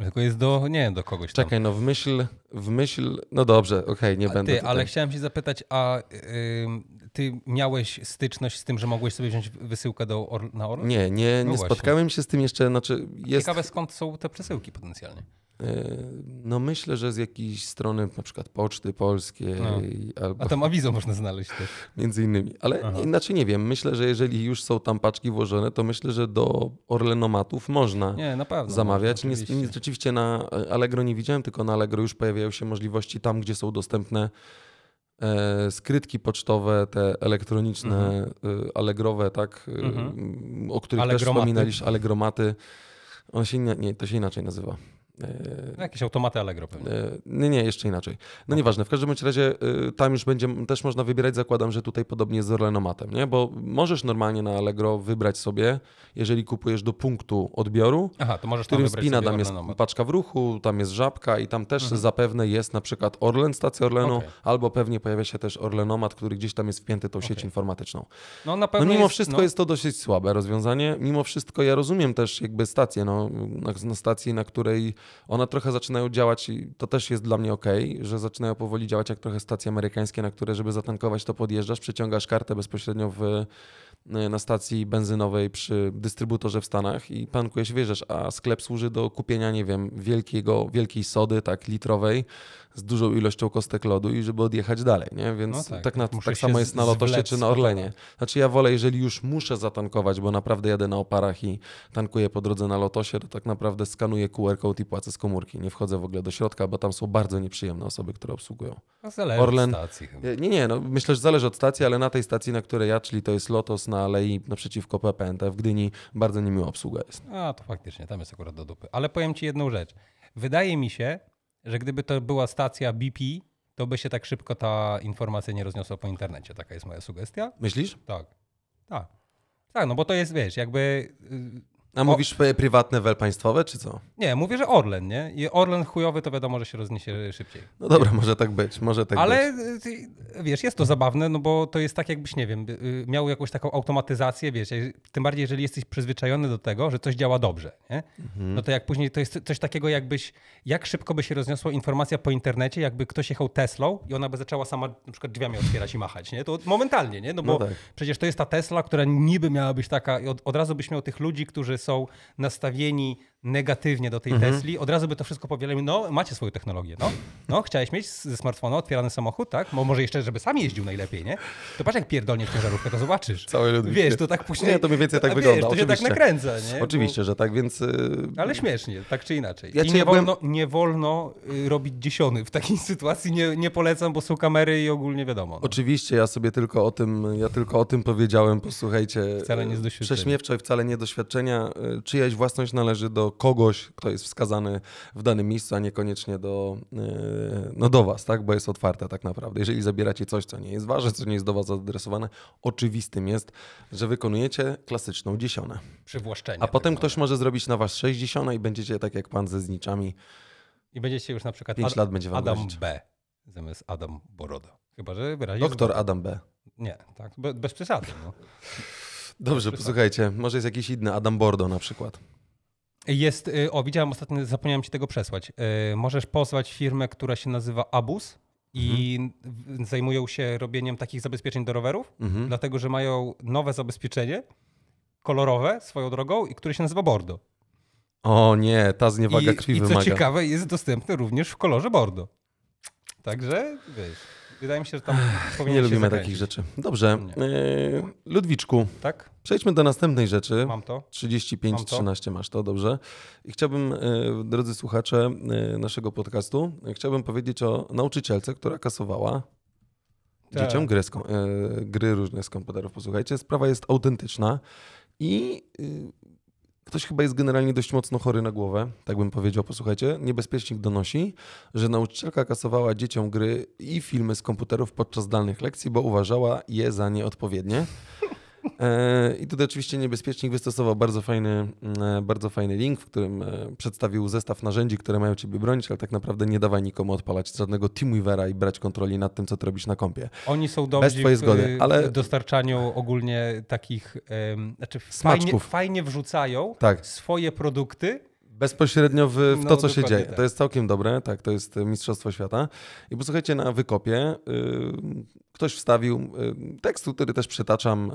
Tylko jest do, nie do kogoś tam. Czekaj, no w myśl, w myśl, no dobrze, okej, okay, nie a będę ty, tutaj. Ale chciałem się zapytać, a ty miałeś styczność z tym, że mogłeś sobie wziąć wysyłkę do Or na Orlen? Nie, nie, no nie spotkałem się z tym jeszcze, znaczy jest... Ciekawe skąd są te przesyłki potencjalnie. Yy, no myślę, że z jakiejś strony na przykład Poczty Polskiej. No. Albo... A tam awizo można znaleźć też. Między innymi. Ale Aha. inaczej nie wiem. Myślę, że jeżeli już są tam paczki włożone, to myślę, że do Orlenomatów można nie, na pewno, zamawiać. Można, oczywiście. Nie, rzeczywiście na e, Allegro nie widziałem, tylko na Allegro już pojawiają się możliwości tam, gdzie są dostępne e, skrytki pocztowe, te elektroniczne, mhm. E, allegrowe, tak, mhm. o których też wspominaliście, allegromaty. On się nie, nie, to się inaczej nazywa. E, no, jakieś automaty Allegro pewnie. E, nie, nie, jeszcze inaczej. No okay. nieważne, w każdym razie e, tam już będzie, też można wybierać, zakładam, że tutaj podobnie jest z Orlenomatem, nie? Bo możesz normalnie na Allegro wybrać sobie, jeżeli kupujesz do punktu odbioru, Aha, to możesz którym spina, tam jest paczka w ruchu, tam jest żabka i tam też mhm. zapewne jest na przykład Orlen, stacja Orlenu, okay. albo pewnie pojawia się też Orlenomat, który gdzieś tam jest wpięty tą okay. sieć informatyczną. No, na pewno no mimo jest, wszystko no... jest to dosyć słabe rozwiązanie. Mimo wszystko ja rozumiem też jakby stację, no, na, na stacji, na której one trochę zaczynają działać i to też jest dla mnie ok, że zaczynają powoli działać jak trochę stacje amerykańskie, na które żeby zatankować to podjeżdżasz, przeciągasz kartę bezpośrednio w Y, na stacji benzynowej przy dystrybutorze w Stanach i pankujesz, wierzysz, a sklep służy do kupienia, nie wiem, wielkiego, wielkiej sody, tak litrowej, z dużą ilością kostek lodu i żeby odjechać dalej, nie? Więc no tak, tak, na, tak samo jest na Lotosie czy na Orlenie. Znaczy ja wolę, jeżeli już muszę zatankować, bo naprawdę jadę na oparach i tankuję po drodze na Lotosie, to tak naprawdę skanuję QR code i płacę z komórki. Nie wchodzę w ogóle do środka, bo tam są bardzo nieprzyjemne osoby, które obsługują. No zależy Orlen... od stacji chyba. E, nie, nie, no myślę, że zależy od stacji, ale na tej stacji, na której ja, czyli to jest Lotos na Alei naprzeciwko PPNT w Gdyni bardzo niemiła obsługa jest. A, no, to faktycznie, tam jest akurat do dupy. Ale powiem Ci jedną rzecz. Wydaje mi się, że gdyby to była stacja BP, to by się tak szybko ta informacja nie rozniosła po internecie. Taka jest moja sugestia. Myślisz? Tak. Tak. Tak, no bo to jest, wiesz, jakby y, a mówisz o... prywatne, wel państwowe, czy co? Nie, mówię, że Orlen, nie? I Orlen chujowy to wiadomo, że się rozniesie szybciej. No dobra, nie? może tak być, może tak Ale być. Y, wiesz, jest to zabawne, no bo to jest tak jakbyś, nie wiem, y, miał jakąś taką automatyzację, wiesz, tym bardziej jeżeli jesteś przyzwyczajony do tego, że coś działa dobrze, nie? Mhm. No to jak później, to jest coś takiego jakbyś, jak szybko by się rozniosła informacja po internecie, jakby ktoś jechał Teslą i ona by zaczęła sama na przykład drzwiami otwierać i machać, nie? To momentalnie, nie? No bo no tak. przecież to jest ta Tesla, która niby miała być taka, od, od razu byś miał tych ludzi, którzy są nastawieni negatywnie do tej mhm. Tesli, od razu by to wszystko powielali. No, macie swoją technologię, no. No, chciałeś mieć ze smartfona otwierany samochód, tak? Bo może jeszcze, żeby sam jeździł najlepiej, nie? To patrz, jak pierdolniesz ciężarówkę, to zobaczysz. Cały Ludwik. Wiesz, to tak później... Nie, to mniej więcej tak wiesz, to oczywiście. się tak nakręca, nie? Oczywiście, Bo... że tak, więc... Y, Ale śmiesznie, tak czy inaczej. Ja I nie, wolno, nie wolno y, robić dziesiony w takiej *laughs* sytuacji, nie, nie polecam, bo są kamery i ogólnie wiadomo. No. Oczywiście, ja sobie tylko o tym, ja tylko o tym powiedziałem, posłuchajcie. Wcale nie z doświadczenia. Prześmiewcze, wcale nie doświadczenia. Y, czyjaś własność należy do kogoś, kto jest wskazany w danym miejscu, a niekoniecznie do, e, no do was, tak? bo jest otwarte tak naprawdę. Jeżeli zabieracie coś, co nie jest ważne co nie jest do was adresowane, oczywistym jest, że wykonujecie klasyczną dziesiątę. Przywłaszczenie. A potem tak ktoś może zrobić na was sześć i będziecie tak jak pan ze zniczami. I będziecie już na przykład Pięć Ad lat będzie wam Adam grozić. B zamiast Adam Boroda. Chyba, że wyraźnie... Doktor zgodę. Adam B. Nie, tak, bez przesady. No. Dobrze, posłuchajcie, może jest jakiś inny Adam Bordo na przykład. Jest, y, o widziałem ostatnio, zapomniałem ci tego przesłać. Y, możesz pozwać firmę, która się nazywa Abus i mhm. zajmują się robieniem takich zabezpieczeń do rowerów, mhm. dlatego że mają nowe zabezpieczenie, kolorowe swoją drogą, i które się nazywa Bordo. O nie, ta zniewaga I, krwi i wymaga. I co ciekawe, jest dostępny również w kolorze Bordo. Także, wiesz, wydaje mi się, że tam powinien Nie lubimy zakręcić. takich rzeczy. Dobrze. Nie. Y, Ludwiczku. Tak? Przejdźmy do następnej rzeczy. Mam to. 35 Mam to. 13 masz to, dobrze. I chciałbym, e, drodzy słuchacze e, naszego podcastu, e, chciałbym powiedzieć o nauczycielce, która kasowała tak. dzieciom gry, gry różne z komputerów. Posłuchajcie, sprawa jest autentyczna i ktoś chyba jest generalnie dość mocno chory na głowę, tak bym powiedział. Posłuchajcie, niebezpiecznik donosi, że nauczycielka kasowała dzieciom gry i filmy z komputerów podczas dalnych lekcji, bo uważała je za nieodpowiednie. E, I tutaj oczywiście niebezpiecznik wystosował bardzo fajny, mm, e, bardzo fajny link, w którym e, przedstawił zestaw narzędzi, które mają ciebie bronić, ale tak naprawdę nie dawaj nikomu odpalać żadnego TeamWeavera i brać kontroli nad tym, co ty robisz na kompie. Oni są dobrzy Bez twojej zgody, w ale... dostarczaniu ogólnie takich, znaczy fajnie, fajnie, wrzucają tak. swoje produkty bezpośrednio w, w no, to, co się dzieje. Tak. To jest całkiem dobre, tak, to jest Mistrzostwo Świata. I posłuchajcie, na wykopie y, ktoś wstawił y, tekst, który też przytaczam,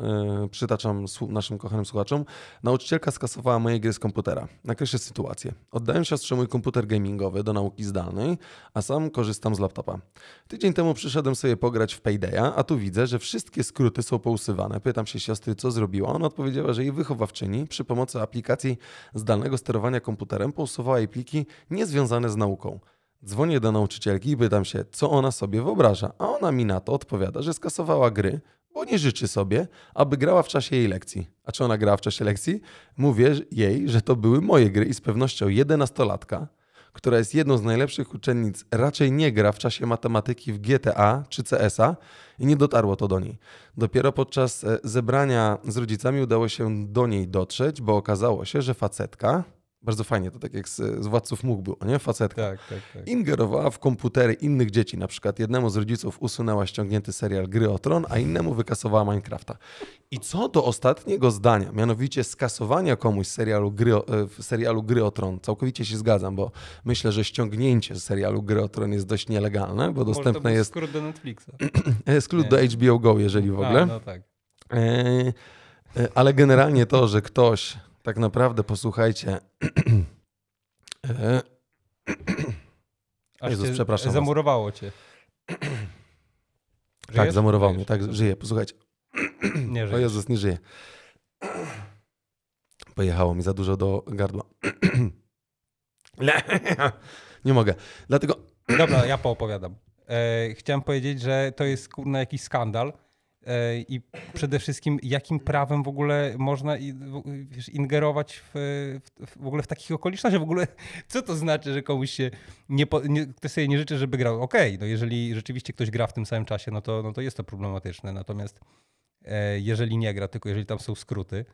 y, przytaczam naszym kochanym słuchaczom. Nauczycielka skasowała moje gry z komputera. Nakreślę sytuację. Oddałem siostrze mój komputer gamingowy do nauki zdalnej, a sam korzystam z laptopa. Tydzień temu przyszedłem sobie pograć w Paydaya, a tu widzę, że wszystkie skróty są pousywane. Pytam się siostry, co zrobiła. Ona odpowiedziała, że jej wychowawczyni przy pomocy aplikacji zdalnego sterowania komputerem pousuwała jej pliki niezwiązane z nauką. Dzwonię do nauczycielki i pytam się, co ona sobie wyobraża, a ona mi na to odpowiada, że skasowała gry, bo nie życzy sobie, aby grała w czasie jej lekcji. A czy ona grała w czasie lekcji? Mówię jej, że to były moje gry i z pewnością jedenastolatka, która jest jedną z najlepszych uczennic, raczej nie gra w czasie matematyki w GTA czy CSA i nie dotarło to do niej. Dopiero podczas e, zebrania z rodzicami udało się do niej dotrzeć, bo okazało się, że facetka, bardzo fajnie, to tak jak z, z Władców Mógł było, nie? Facetka. Tak, tak, tak. Ingerowała w komputery innych dzieci. Na przykład jednemu z rodziców usunęła ściągnięty serial Gry o Tron, a innemu wykasowała Minecrafta. I co do ostatniego zdania, mianowicie skasowania komuś serialu Gry o, e, serialu Gry o Tron, całkowicie się zgadzam, bo myślę, że ściągnięcie serialu Gry o Tron jest dość nielegalne, bo Może dostępne to jest... skrót do Netflixa. *clears throat* skrót do HBO Go, jeżeli w ogóle. A, no tak. E, e... Ale generalnie to, że ktoś tak naprawdę, posłuchajcie. *clears throat* E, Aż Jezus, cię przepraszam. Zamurowało was. cię. Tak, żyjesz? Tak, zamurowało mnie, tak, żyję. Posłuchajcie. *clears throat* Nie żyję. O Jezus, nie żyję. Pojechało mi za dużo do gardła. *clears throat* Nie mogę. Dlatego. Dobra, ja poopowiadam. E, chciałem powiedzieć, że to jest kurna jakiś skandal E, i przede wszystkim jakim prawem w ogóle można wiesz, ingerować w, w, w ogóle w takich okolicznościach. W ogóle co to znaczy, że komuś się nie, nie, ktoś sobie nie życzy, żeby grał? Okej, okay, no jeżeli rzeczywiście ktoś gra w tym samym czasie, no to, no to jest to problematyczne. Natomiast e, jeżeli nie gra, tylko jeżeli tam są skróty,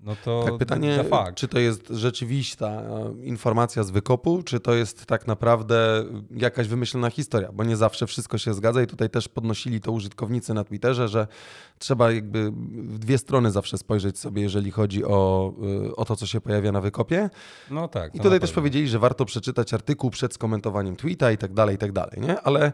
no to tak, pytanie, czy to jest rzeczywista e, informacja z wykopu, czy to jest tak naprawdę jakaś wymyślona historia, bo nie zawsze wszystko się zgadza i tutaj też podnosili to użytkownicy na Twitterze, że trzeba jakby w dwie strony zawsze spojrzeć sobie, jeżeli chodzi o, e, o to, co się pojawia na wykopie. No tak. I tutaj też powiedzieli, że warto przeczytać artykuł przed skomentowaniem tweeta i tak dalej, i tak dalej, nie? Ale...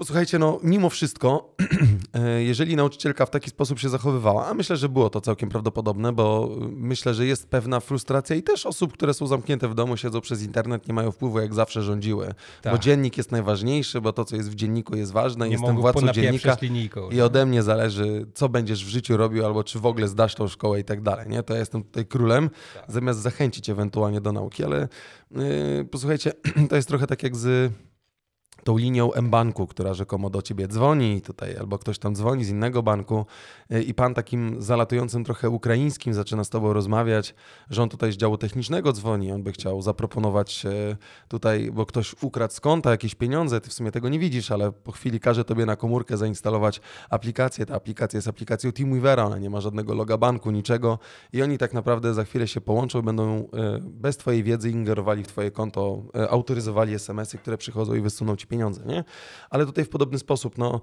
Posłuchajcie, no mimo wszystko, *clears throat* e, jeżeli nauczycielka w taki sposób się zachowywała, a myślę, że było to całkiem prawdopodobne, bo myślę, że jest pewna frustracja i też osób, które są zamknięte w domu, siedzą przez internet, nie mają wpływu, jak zawsze rządziły. Tak. Bo dziennik jest najważniejszy, bo to, co jest w dzienniku jest ważne. Nie Jestem władcą dziennika linijką, i ode mnie zależy, co będziesz w życiu robił, albo czy w ogóle zdasz tą szkołę i tak dalej. Nie? To ja jestem tutaj królem, tak. zamiast zachęcić ewentualnie do nauki, ale yy, posłuchajcie, *clears throat* to jest trochę tak jak z tą linią M-banku, która rzekomo do ciebie dzwoni tutaj, albo ktoś tam dzwoni z innego banku y, i pan takim zalatującym trochę ukraińskim zaczyna z tobą rozmawiać, że on tutaj z działu technicznego dzwoni, on by chciał zaproponować y, tutaj, bo ktoś ukradł z konta jakieś pieniądze, ty w sumie tego nie widzisz, ale po chwili każe tobie na komórkę zainstalować aplikację, ta aplikacja jest aplikacją Teamweavera, ona nie ma żadnego loga banku, niczego i oni tak naprawdę za chwilę się połączą, będą y, bez twojej wiedzy ingerowali w twoje konto, autoryzowali SMS-y, które przychodzą i wysuną ci pieniądze, nie? Ale tutaj w podobny sposób, no,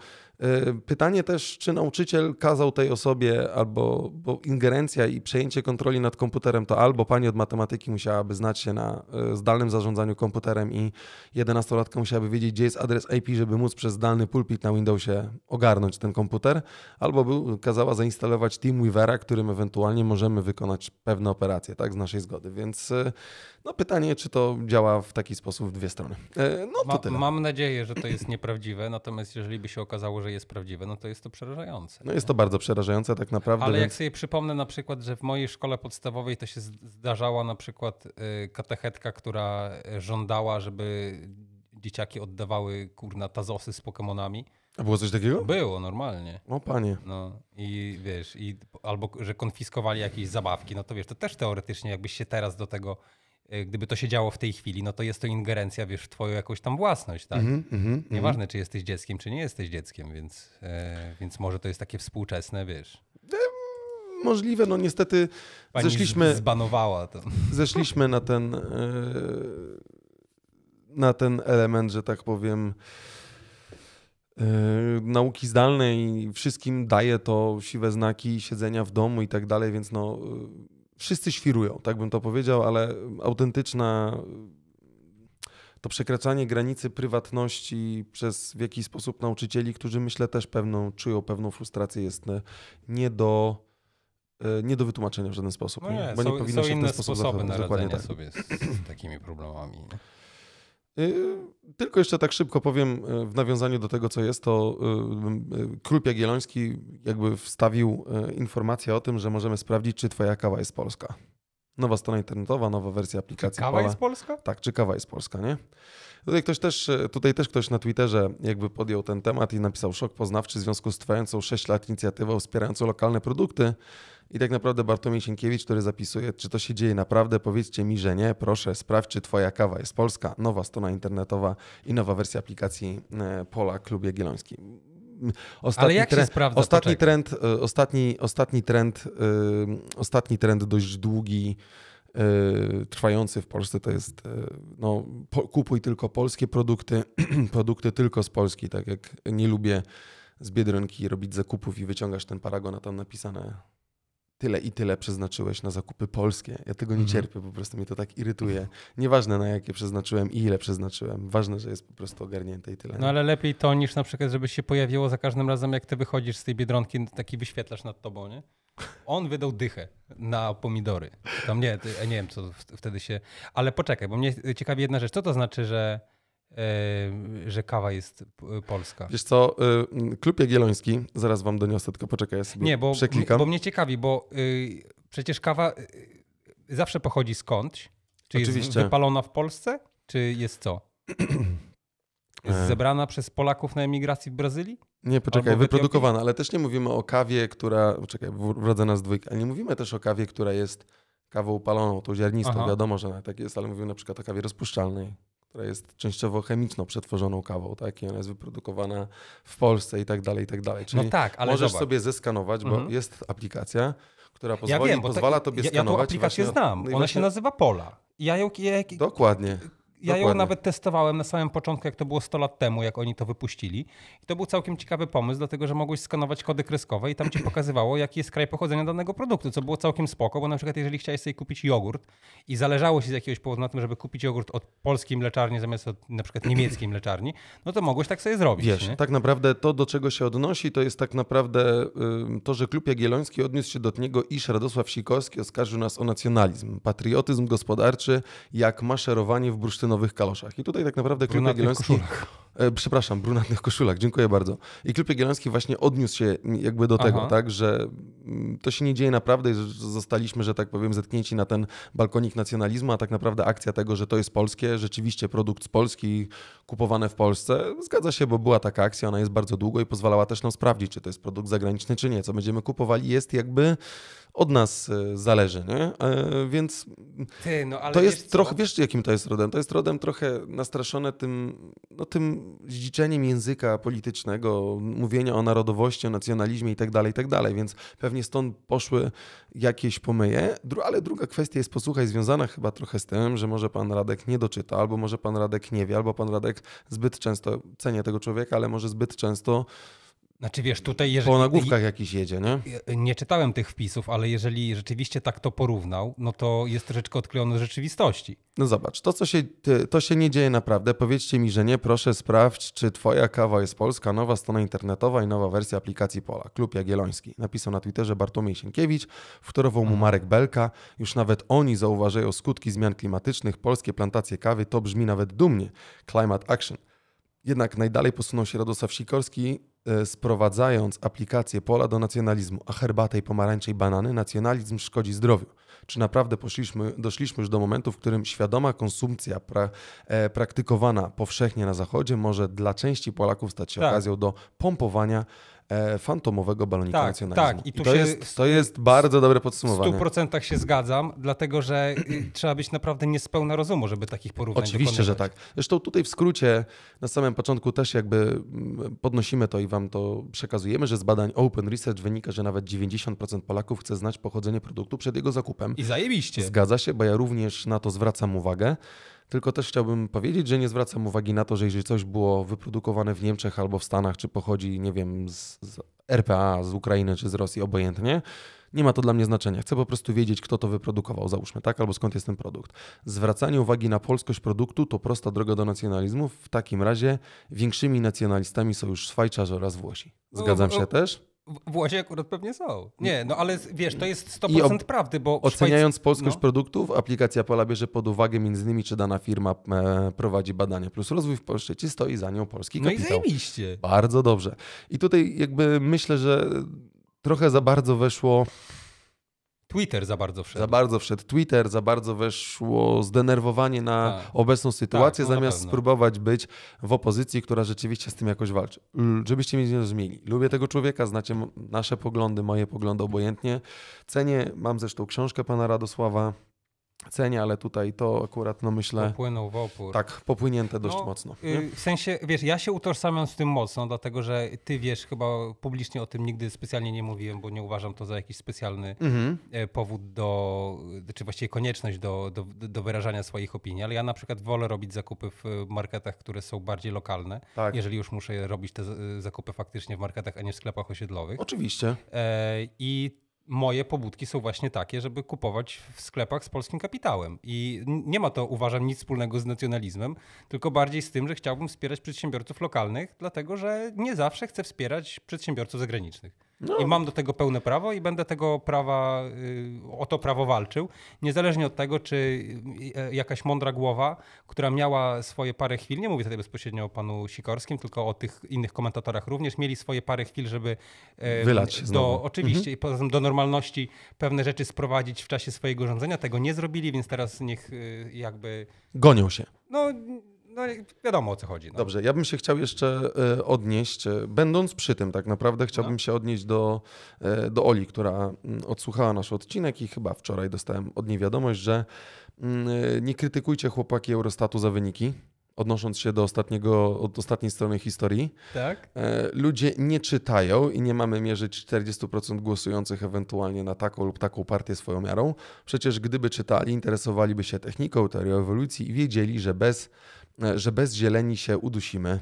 y, pytanie też, czy nauczyciel kazał tej osobie, albo bo ingerencja i przejęcie kontroli nad komputerem, to albo pani od matematyki musiałaby znać się na y, zdalnym zarządzaniu komputerem i 11-latka musiałaby wiedzieć, gdzie jest adres IP, żeby móc przez zdalny pulpit na Windowsie ogarnąć ten komputer, albo był, kazała zainstalować TeamWeavera, którym ewentualnie możemy wykonać pewne operacje, tak, z naszej zgody, więc y, no pytanie, czy to działa w taki sposób w dwie strony. No to Ma, tyle. Mam nadzieję, nadzieję, że to jest nieprawdziwe, natomiast jeżeli by się okazało, że jest prawdziwe, no to jest to przerażające. No jest to bardzo przerażające tak naprawdę. Ale więc... jak sobie przypomnę na przykład, że w mojej szkole podstawowej to się zdarzała na przykład y, katechetka, która y, żądała, żeby dzieciaki oddawały kurna tazosy z Pokemonami. A było coś takiego? Było, normalnie. O panie. No i wiesz, i, albo że konfiskowali jakieś zabawki, no to wiesz, to też teoretycznie jakbyś się teraz do tego Y, gdyby to się działo w tej chwili, no to jest to ingerencja, wiesz, w twoją jakąś tam własność, tak? Mm, mm, Nieważne, czy jesteś dzieckiem, czy nie jesteś dzieckiem, więc, e, więc może to jest takie współczesne, wiesz. E, możliwe, no niestety Pani zeszliśmy... zbanowała to. Zeszliśmy na ten, e, na ten element, że tak powiem, e, nauki zdalnej. Wszystkim daje to siwe znaki siedzenia w domu i tak dalej, więc no wszyscy świrują, tak bym to powiedział, ale autentyczna to przekraczanie granicy prywatności przez w jakiś sposób nauczycieli, którzy myślę też pewną, czują pewną frustrację, jest e, nie do, e, nie do wytłumaczenia w żaden sposób. No nie, nie, bo są, nie powinno są się w ten sposób sposoby naradzenia tak. sobie z, z takimi problemami. Nie? Y, tylko jeszcze tak szybko powiem y, w nawiązaniu do tego, co jest, to y, Król Jagielloński jakby wstawił informację o tym, że możemy sprawdzić, czy twoja kawa jest polska. Nowa strona internetowa, nowa wersja aplikacji. Czy kawa jest polska? Tak, czy kawa jest polska, nie? Tutaj, ktoś też, tutaj też ktoś na Twitterze jakby podjął ten temat i napisał szok poznawczy w związku z trwającą 6 lat inicjatywą wspierającą lokalne produkty. I tak naprawdę Bartomiej Sienkiewicz, który zapisuje, czy to się dzieje naprawdę, powiedzcie mi, że nie, proszę, sprawdź, czy twoja kawa jest polska, nowa strona internetowa i nowa wersja aplikacji e, Pola Klub Jagielloński. Ostatni Ale jak trend, się sprawdza? Ostatni poczekaj. trend, e, ostatni, ostatni trend, e, ostatni trend dość długi, trwający w Polsce to jest no, kupuj tylko polskie produkty, *clears throat* produkty tylko z Polski, tak jak nie lubię z Biedronki robić zakupów i wyciągasz ten paragon, a tam napisane tyle i tyle przeznaczyłeś na zakupy polskie. Ja tego nie mhm. cierpię, po prostu mnie to tak irytuje. Nieważne na jakie przeznaczyłem i ile przeznaczyłem. Ważne, że jest po prostu ogarnięte i tyle. No ale lepiej to niż na przykład, żeby się pojawiło za każdym razem, jak ty wychodzisz z tej biedronki, taki wyświetlasz nad tobą, nie? On wydał dychę na pomidory. Tam nie, nie wiem, co wtedy się. Ale poczekaj, bo mnie ciekawi jedna rzecz. Co to znaczy, że że kawa jest polska. Wiesz co, y, Klub Jagielloński, zaraz wam doniosę, tylko poczekaj, ja sobie Nie, bo, przeklikam. bo mnie ciekawi, bo y, przecież kawa y, zawsze pochodzi skądś. Czy Oczywiście. jest wypalona w Polsce, czy jest co? E. Jest zebrana przez Polaków na emigracji w Brazylii? Nie, poczekaj, Albo wyprodukowana, ale też nie mówimy o kawie, która. Poczekaj, wrodzę nas dwójki, A nie mówimy też o kawie, która jest kawą upaloną, tą ziarnistą. Aha. Wiadomo, że tak jest, ale mówimy na przykład o kawie rozpuszczalnej która jest częściowo chemiczno przetworzoną kawą, tak? I ona jest wyprodukowana w Polsce i tak dalej, i tak dalej. Czyli no tak, ale możesz zobacz. sobie zeskanować, bo mhm. jest aplikacja, która pozwoli, ja wiem, pozwala tak, tobie ja, skanować. Ja tą aplikację właśnie, znam, no ona właśnie... się nazywa Pola. Ja ją, ja, Dokładnie. Ja Dokładnie. ją nawet testowałem na samym początku, jak to było 100 lat temu, jak oni to wypuścili. I to był całkiem ciekawy pomysł, dlatego że mogłeś skanować kody kreskowe i tam ci pokazywało, *laughs* jaki jest kraj pochodzenia danego produktu, co było całkiem spoko, bo na przykład jeżeli chciałeś sobie kupić jogurt i zależało ci z jakiegoś powodu na tym, żeby kupić jogurt od polskiej mleczarni zamiast od na przykład *clears throat* niemieckiej mleczarni, no to mogłeś tak sobie zrobić. Wiesz, nie? tak naprawdę to, do czego się odnosi, to jest tak naprawdę to, że Klub Jagielloński odniósł się do niego, iż Radosław Sikorski oskarżył nas o nacjonalizm, patriotyzm gospodarczy, jak maszerowanie w bursztynach nowych kaloszach. I tutaj tak naprawdę Klub Jagielloński... E, przepraszam, brunatnych koszulach, dziękuję bardzo. I Klub Jagielloński właśnie odniósł się jakby do Aha. tego, tak, że mm, to się nie dzieje naprawdę, że zostaliśmy, że tak powiem, zetknięci na ten balkonik nacjonalizmu, a tak naprawdę akcja tego, że to jest polskie, rzeczywiście produkt z Polski, kupowane w Polsce. Zgadza się, bo była taka akcja, ona jest bardzo długo i pozwalała też nam sprawdzić, czy to jest produkt zagraniczny, czy nie. Co będziemy kupowali jest jakby od nas e, zależy, nie? E, więc Ty, no, to jest wiesz trochę, wiesz jakim to jest rodem? To jest rodem trochę nastraszone tym, no, tym zdziczeniem języka politycznego, mówienia o narodowości, o nacjonalizmie itd., tak itd., tak więc pewnie stąd poszły jakieś pomyje. Ale druga kwestia jest, posłuchaj, związana chyba trochę z tym, że może pan Radek nie doczyta, albo może pan Radek nie wie, albo pan Radek zbyt często, cenię tego człowieka, ale może zbyt często znaczy wiesz, tutaj jeżeli... Po nagłówkach jakiś jedzie, nie? Nie czytałem tych wpisów, ale jeżeli rzeczywiście tak to porównał, no to jest troszeczkę odklejone z rzeczywistości. No zobacz, to, co się, to się nie dzieje naprawdę. Powiedzcie mi, że nie, proszę sprawdź, czy twoja kawa jest polska, nowa strona internetowa i nowa wersja aplikacji Pola. Klub Jagielloński. Napisał na Twitterze Bartłomiej Sienkiewicz, Wtorował mu mhm. Marek Belka. Już nawet oni zauważają skutki zmian klimatycznych. Polskie plantacje kawy to brzmi nawet dumnie. Climate Action. Jednak najdalej posunął się Radosław Sikorski, e, sprowadzając aplikację pola do nacjonalizmu, a herbatę i pomarańcze i banany nacjonalizm szkodzi zdrowiu. Czy naprawdę poszliśmy, doszliśmy już do momentu, w którym świadoma konsumpcja pra, e, praktykowana powszechnie na Zachodzie może dla części Polaków stać się tak. okazją do pompowania E, fantomowego balonika tak, nacjonalizmu. Tak, i, tu I to, się jest, to jest bardzo dobre podsumowanie. W 100% się zgadzam, dlatego że y, *clears throat* trzeba być naprawdę niespełna rozumu, żeby takich porównań Oczywiście, dokonywać. że tak. Zresztą tutaj w skrócie na samym początku też jakby mm, podnosimy to i wam to przekazujemy, że z badań Open Research wynika, że nawet 90% Polaków chce znać pochodzenie produktu przed jego zakupem. I zajebiście. Zgadza się, bo ja również na to zwracam uwagę. Tylko też chciałbym powiedzieć, że nie zwracam uwagi na to, że jeżeli coś było wyprodukowane w Niemczech albo w Stanach, czy pochodzi, nie wiem, z, z RPA, z Ukrainy czy z Rosji, obojętnie, nie ma to dla mnie znaczenia. Chcę po prostu wiedzieć, kto to wyprodukował, załóżmy, tak, albo skąd jest ten produkt. Zwracanie uwagi na polskość produktu to prosta droga do nacjonalizmu. W takim razie większymi nacjonalistami są już Szwajcarze oraz Włosi. Zgadzam no, się no, też? Włosi akurat pewnie są. Nie, no ale wiesz, to jest 100% ob... prawdy, bo... Oceniając Szwajc... polskość no. produktów, aplikacja Pola bierze pod uwagę m.in. czy dana firma e, prowadzi badania plus rozwój w Polsce, czy stoi za nią polski kapitał. No i zajebiście. Bardzo dobrze. I tutaj jakby myślę, że trochę za bardzo weszło Twitter za bardzo wszedł. Za bardzo wszedł Twitter, za bardzo weszło zdenerwowanie na tak. obecną sytuację, tak, no zamiast spróbować być w opozycji, która rzeczywiście z tym jakoś walczy. Żebyście mnie nie rozumieli. Lubię tego człowieka, znacie nasze poglądy, moje poglądy obojętnie. Cenię, mam zresztą książkę pana Radosława cenie, ale tutaj to akurat, no myślę... Popłynął w opór. Tak, popłynięte dość no, mocno. Y, w sensie, wiesz, ja się utożsamiam z tym mocno, dlatego że ty wiesz, chyba publicznie o tym nigdy specjalnie nie mówiłem, bo nie uważam to za jakiś specjalny mhm. E, powód do, czy właściwie konieczność do, do, do, wyrażania swoich opinii, ale ja na przykład wolę robić zakupy w marketach, które są bardziej lokalne, tak. jeżeli już muszę robić te zakupy faktycznie w marketach, a nie w sklepach osiedlowych. Oczywiście. Yy, I moje pobudki są właśnie takie, żeby kupować w sklepach z polskim kapitałem. I nie ma to, uważam, nic wspólnego z nacjonalizmem, tylko bardziej z tym, że chciałbym wspierać przedsiębiorców lokalnych, dlatego że nie zawsze chcę wspierać przedsiębiorców zagranicznych. No. I mam do tego pełne prawo i będę tego prawa, y, o to prawo walczył. Niezależnie od tego, czy y, y, jakaś mądra głowa, która miała swoje parę chwil, nie mówię tutaj bezpośrednio o panu Sikorskim, tylko o tych innych komentatorach również, mieli swoje parę chwil, żeby wylać. Do, znowu. Mhm. oczywiście, mhm. i poza tym do normalności pewne rzeczy sprowadzić w czasie swojego rządzenia. Tego nie zrobili, więc teraz niech jakby. Gonią się. No no wiadomo o co chodzi. No. Dobrze, ja bym się chciał jeszcze e, odnieść, e, będąc przy tym tak naprawdę, chciałbym no. się odnieść do, e, do Oli, która mm, odsłuchała nasz odcinek i chyba wczoraj dostałem od niej wiadomość, że mm, nie krytykujcie chłopaki Eurostatu za wyniki. Odnosząc się do ostatniego, od ostatniej strony historii, tak? ludzie nie czytają i nie mamy mierzyć 40% głosujących ewentualnie na taką lub taką partię swoją miarą. Przecież gdyby czytali, interesowaliby się techniką, teorią ewolucji i wiedzieli, że bez E, że bez zieleni się udusimy.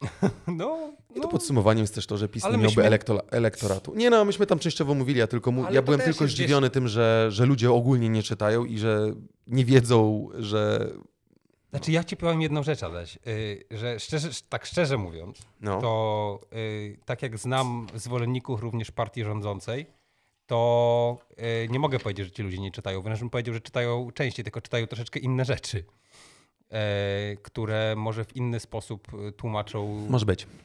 *laughs* No, I to no. podsumowaniem jest też to, że PiS nie miałby myśmy... elektoratu. Nie no, myśmy tam częściowo mówili, ja, tylko mu... ja byłem tylko zdziwiony gdzieś... tym, że, że ludzie ogólnie nie czytają i że nie wiedzą, że... Znaczy ja ci powiem jedną rzecz, Adaś, y, że szczerze, tak szczerze mówiąc, no. to y, tak jak znam zwolenników również partii rządzącej, to y, nie mogę powiedzieć, że ci ludzie nie czytają. Wręcz bym powiedział, że czytają częściej, tylko czytają troszeczkę inne rzeczy. E, które może w inny sposób e, tłumaczą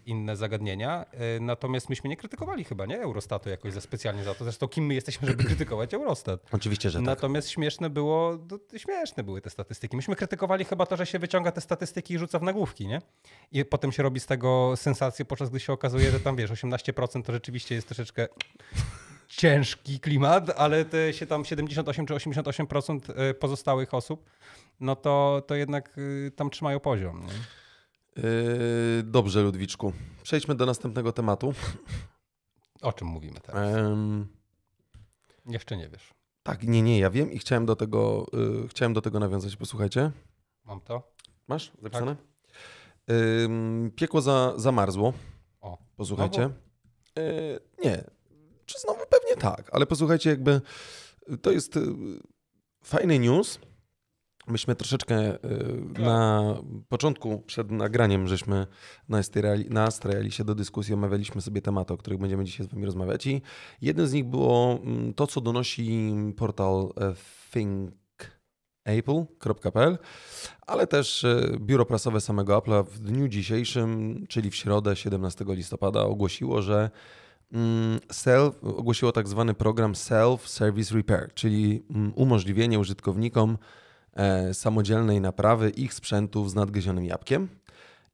inne zagadnienia. E, natomiast myśmy nie krytykowali chyba, nie? Eurostatu jakoś za specjalnie za to. Zresztą kim my jesteśmy, żeby *clears throat* krytykować Eurostat? Oczywiście, że Natomiast tak. Natomiast śmieszne było, no, śmieszne były te statystyki. Myśmy krytykowali chyba to, że się wyciąga te statystyki i rzuca w nagłówki, nie? I potem się robi z tego sensację, podczas gdy się okazuje, że tam wiesz, 18% to rzeczywiście jest troszeczkę ciężki klimat, ale te się tam 78 czy 88% e, pozostałych osób, no to, to jednak e, tam trzymają poziom. Nie? E, dobrze, Ludwiczku. Przejdźmy do następnego tematu. O czym mówimy teraz? Um... Jeszcze nie wiesz. Tak, nie, nie, ja wiem i chciałem do tego, chciałem do tego nawiązać. Posłuchajcie. Mam to. Masz zapisane? Tak. piekło za, zamarzło. O. Posłuchajcie. nie, czy znowu pewnie tak, ale posłuchajcie, jakby y, to jest y, fajny news. Myśmy troszeczkę y, tak. na początku, przed nagraniem, żeśmy na się do dyskusji omawialiśmy sobie tematy, o których będziemy dzisiaj z Wami rozmawiać. I jednym z nich było mm, to, co donosi portal e, thinkapple.pl ale też e, biuro prasowe samego Apple w dniu dzisiejszym, czyli w środę 17 listopada ogłosiło, że Mm, self ogłosiło tak zwany program Self-Service Repair, czyli mm, umożliwienie użytkownikom e, samodzielnej naprawy ich sprzętów z nadgryzionym jabłkiem.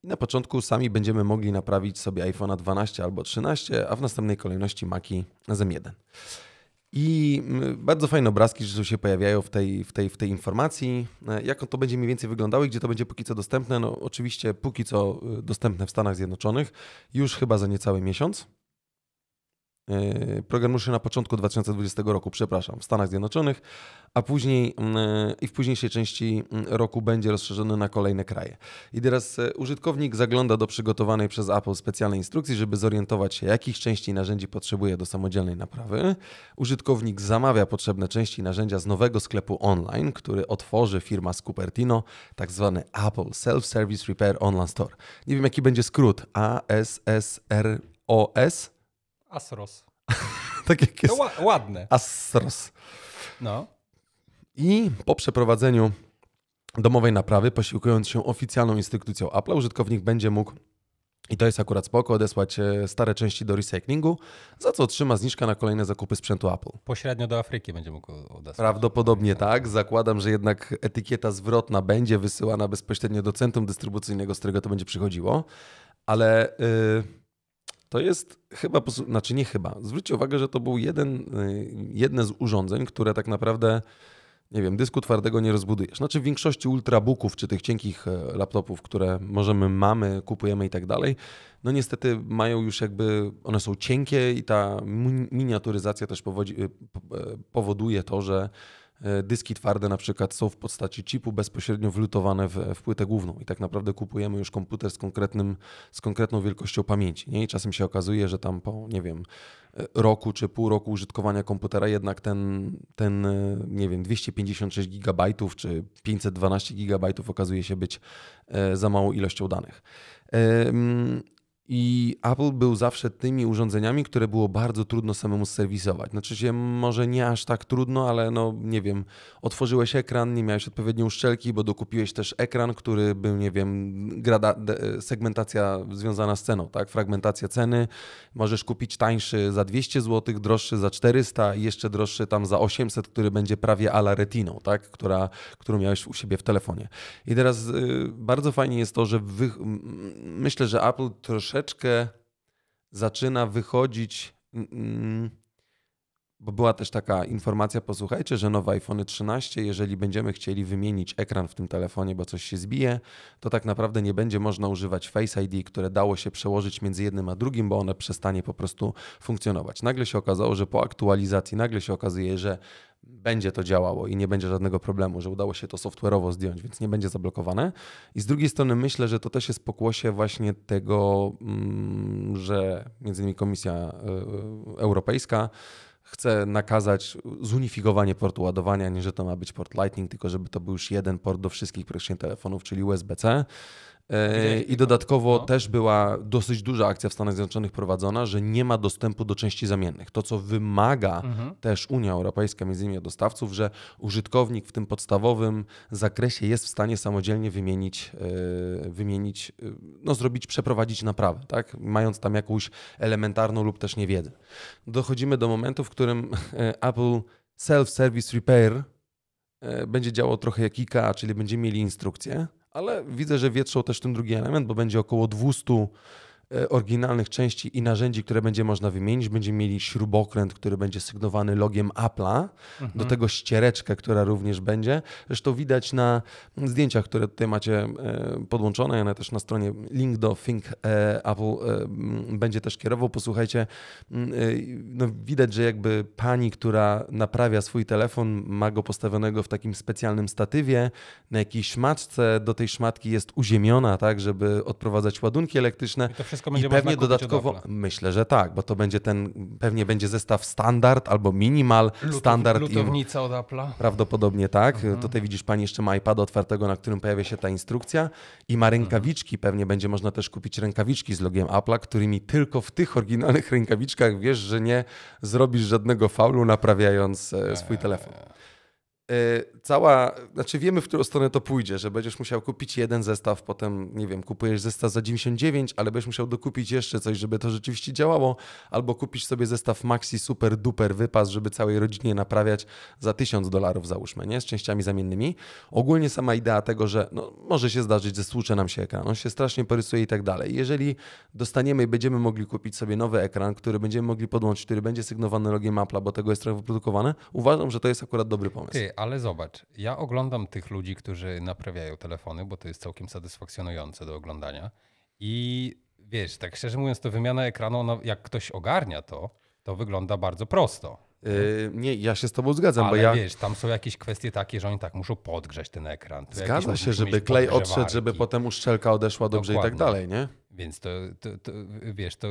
I na początku sami będziemy mogli naprawić sobie iPhone'a 12 albo 13, a w następnej kolejności Maci z 1 I mm, bardzo fajne obrazki, że się pojawiają w tej, w, tej, w tej informacji. E, jak on to będzie mniej więcej wyglądało i gdzie to będzie póki co dostępne? No, oczywiście póki co e, dostępne w Stanach Zjednoczonych, już chyba za niecały miesiąc. E, program ruszy na początku 2020 roku, przepraszam, w Stanach Zjednoczonych, a później mm, e, i w późniejszej części mm, roku będzie rozszerzony na kolejne kraje. I teraz e, użytkownik zagląda do przygotowanej przez Apple specjalnej instrukcji, żeby zorientować się, jakich części i narzędzi potrzebuje do samodzielnej naprawy. Użytkownik zamawia potrzebne części i narzędzia z nowego sklepu online, który otworzy firma z Cupertino, tak zwany Apple Self-Service Repair Online Store. Nie wiem, jaki będzie skrót S Asros. *laughs* tak jak jest. To ładne. Asros. No. I po przeprowadzeniu domowej naprawy, posiłkując się oficjalną instytucją Apple, użytkownik będzie mógł i to jest akurat spoko, odesłać e, stare części do recyklingu, za co otrzyma zniżkę na kolejne zakupy sprzętu Apple. Pośrednio do Afryki będzie mógł odesłać. Prawdopodobnie tak. Zakładam, że jednak etykieta zwrotna będzie wysyłana bezpośrednio do centrum dystrybucyjnego, z którego to będzie przychodziło, ale... Yy to jest chyba, znaczy nie chyba. Zwróćcie uwagę, że to był jeden, y, jedne z urządzeń, które tak naprawdę, nie wiem, dysku twardego nie rozbudujesz. Znaczy w większości ultrabooków czy tych cienkich e, laptopów, które możemy, mamy, kupujemy i tak dalej, no niestety mają już jakby, one są cienkie i ta miniaturyzacja też powodzi, y, e, powoduje to, że E, dyski twarde na przykład są w postaci chipu bezpośrednio wlutowane w, w płytę główną i tak naprawdę kupujemy już komputer z, konkretnym, z konkretną wielkością pamięci. Nie? I czasem się okazuje, że tam po, nie wiem, e, roku czy pół roku użytkowania komputera jednak ten, ten e, nie wiem, 256 GB czy 512 GB okazuje się być za małą ilością danych. Mm, i Apple był zawsze tymi urządzeniami, które było bardzo trudno samemu serwisować. Znaczy się może nie aż tak trudno, ale no nie wiem, otworzyłeś ekran, nie miałeś odpowiedniej uszczelki, bo dokupiłeś też ekran, który był, nie wiem, grada, e, segmentacja związana z ceną, tak? Fragmentacja ceny. Możesz kupić tańszy za 200 zł, droższy za 400 i jeszcze droższy tam za 800, który będzie prawie ala retiną, tak? Która, którą miałeś u siebie w telefonie. I teraz y, bardzo fajnie jest to, że wy... myślę, że Apple troszeczkę troszeczkę zaczyna wychodzić. Mm, mm, bo była też taka informacja, posłuchajcie, że nowe iPhone 13, jeżeli będziemy chcieli wymienić ekran w tym telefonie, bo coś się zbije, to tak naprawdę nie będzie można używać Face ID, które dało się przełożyć między jednym a drugim, bo one przestanie po prostu funkcjonować. Nagle się okazało, że po aktualizacji nagle się okazuje, że będzie to działało i nie będzie żadnego problemu, że udało się to software'owo zdjąć, więc nie będzie zablokowane. I z drugiej strony myślę, że to też jest pokłosie właśnie tego, mm, że między innymi Komisja e, Europejska chce nakazać zunifikowanie portu ładowania, nie że to ma być port Lightning, tylko żeby to był już jeden port do wszystkich praktycznie telefonów, czyli USB-C. E, I dodatkowo no. też była dosyć duża akcja w Stanach Zjednoczonych prowadzona, że nie ma dostępu do części zamiennych. To, co wymaga mhm. też Unia Europejska, między innymi od dostawców, że użytkownik w tym podstawowym zakresie jest w stanie samodzielnie wymienić, e, wymienić e, no zrobić, przeprowadzić naprawę, tak? mając tam jakąś elementarną lub też niewiedzę. Dochodzimy do momentu, w którym Apple Self-Service Repair będzie działało trochę jak IKA, czyli będziemy mieli instrukcję, ale widzę, że wietrzą też ten drugi element, bo będzie około 200 E, oryginalnych części i narzędzi, które będzie można wymienić. Będziemy mieli śrubokręt, który będzie sygnowany logiem Apple'a, mhm. do tego ściereczkę, która również będzie. Zresztą widać na zdjęciach, które tutaj macie e, podłączone, ale też na stronie link do Think e, Apple będzie też kierował. Posłuchajcie, no widać, że jakby pani, która naprawia swój telefon, ma go postawionego w takim specjalnym statywie, na jakiejś szmaczce, do tej szmatki jest uziemiona, tak, żeby odprowadzać ładunki elektryczne wszystko będzie I pewnie dodatkowo, myślę, że tak, bo to będzie ten, pewnie będzie zestaw standard albo minimal, Lutow, standard. Lutownica od Apple'a. Prawdopodobnie tak. Mhm. Tutaj widzisz, pani jeszcze ma iPad otwartego, na którym pojawia się ta instrukcja i ma mhm. rękawiczki, mhm. pewnie będzie można też kupić rękawiczki z logiem Apple'a, którymi tylko w tych oryginalnych rękawiczkach wiesz, że nie zrobisz żadnego faulu naprawiając e, swój eee. telefon. Y, cała, znaczy wiemy, w którą stronę to pójdzie, że będziesz musiał kupić jeden zestaw, potem, nie wiem, kupujesz zestaw za 99, ale będziesz musiał dokupić jeszcze coś, żeby to rzeczywiście działało, albo kupić sobie zestaw Maxi Super Duper Wypas, żeby całej rodzinie naprawiać za 1000 dolarów, załóżmy, nie? Z częściami zamiennymi. Ogólnie sama idea tego, że no, może się zdarzyć, że stłucze nam się ekran, on się strasznie porysuje i tak dalej. Jeżeli dostaniemy i będziemy mogli kupić sobie nowy ekran, który będziemy mogli podłączyć, który będzie sygnowany logiem Apple'a, bo tego jest trochę wyprodukowane, uważam, że to jest akurat dobry pomysł. Ty, ale zobacz, ja oglądam tych ludzi, którzy naprawiają telefony, bo to jest całkiem satysfakcjonujące do oglądania. I wiesz, tak szczerze mówiąc, to wymiana ekranu, no, jak ktoś ogarnia to, to wygląda bardzo prosto. Yy, nie, ja się z tobą zgadzam, ale bo ja... wiesz, tam są jakieś kwestie takie, że oni tak muszą podgrzać ten ekran. Zgadza się, żeby klej odszedł, żeby potem uszczelka odeszła dobrze Dokładnie. i tak dalej, nie? Więc to, to, to, wiesz, to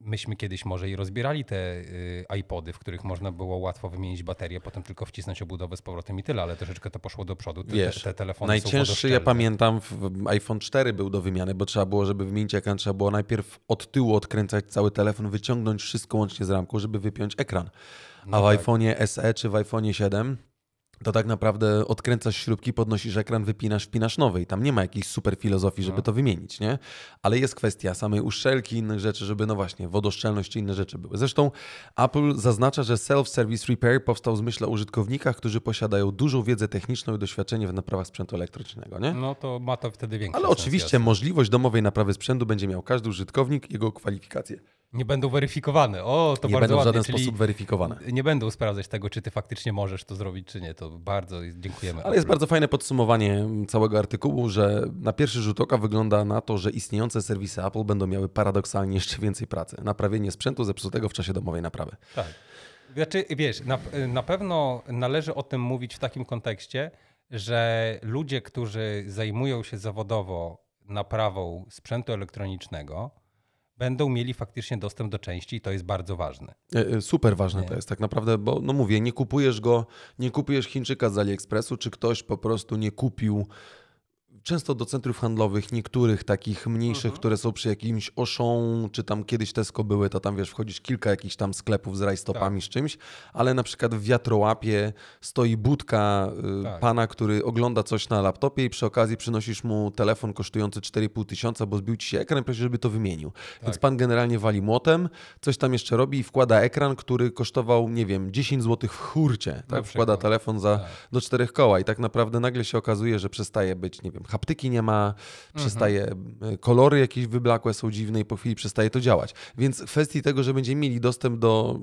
myśmy kiedyś może i rozbierali te y, iPody, w których można było łatwo wymienić baterię, potem tylko wcisnąć obudowę z powrotem i tyle, ale troszeczkę to poszło do przodu. Te, wiesz, te, te Najcięższy ja pamiętam iPhone 4 był do wymiany, bo trzeba było, żeby wymienić ekran, trzeba było najpierw od tyłu odkręcać cały telefon, wyciągnąć wszystko łącznie z ramką, żeby wypiąć ekran. A no w tak. iPhone'ie SE czy w iPhone'ie 7 to tak naprawdę odkręcasz śrubki, podnosisz ekran, wypinasz, wpinasz nowy i tam nie ma jakiejś super filozofii, żeby no. to wymienić, nie? Ale jest kwestia samej uszczelki innych rzeczy, żeby no właśnie wodoszczelność czy inne rzeczy były. Zresztą Apple zaznacza, że self-service repair powstał z myśla o użytkownikach, którzy posiadają dużą wiedzę techniczną i doświadczenie w naprawach sprzętu elektrycznego, nie? No to ma to wtedy większy Ale sens, oczywiście jasne. możliwość domowej naprawy sprzętu będzie miał każdy użytkownik, jego kwalifikacje nie będą weryfikowane. O, to nie bardzo będą ładnie. żaden Czyli sposób weryfikowane. Nie będą sprawdzać tego, czy ty faktycznie możesz to zrobić, czy nie. To bardzo dziękujemy. Ale jest bardzo fajne podsumowanie całego artykułu, że na pierwszy rzut oka wygląda na to, że istniejące serwisy Apple będą miały paradoksalnie jeszcze więcej pracy. Naprawienie sprzętu zepsutego w czasie domowej naprawy. Tak. Znaczy, wiesz, na, na pewno należy o tym mówić w takim kontekście, że ludzie, którzy zajmują się zawodowo naprawą sprzętu elektronicznego, będą mieli faktycznie dostęp do części i to jest bardzo ważne. E, e, super ważne nie. to jest tak naprawdę, bo no mówię, nie kupujesz go, nie kupujesz Chińczyka z AliExpressu, czy ktoś po prostu nie kupił często do centrów handlowych, niektórych takich mniejszych, mhm. które są przy jakimś oszą, czy tam kiedyś Tesco były, to tam wiesz, wchodzisz kilka jakichś tam sklepów z rajstopami, tak. z czymś, ale na przykład w wiatrołapie stoi budka y, tak. pana, który ogląda coś na laptopie i przy okazji przynosisz mu telefon kosztujący 4,5 tysiąca, bo zbił ci się ekran, prosi, żeby to wymienił. Tak. Więc pan generalnie wali młotem, coś tam jeszcze robi i wkłada ekran, który kosztował, nie wiem, 10 zł w hurcie. Tak, wkłada telefon za, tak. do czterech koła i tak naprawdę nagle się okazuje, że przestaje być, nie wiem, haptyki nie ma, mhm. przestaje, mhm. kolory jakieś wyblakłe są dziwne i po chwili przestaje to działać. Więc w kwestii tego, że będziemy mieli dostęp do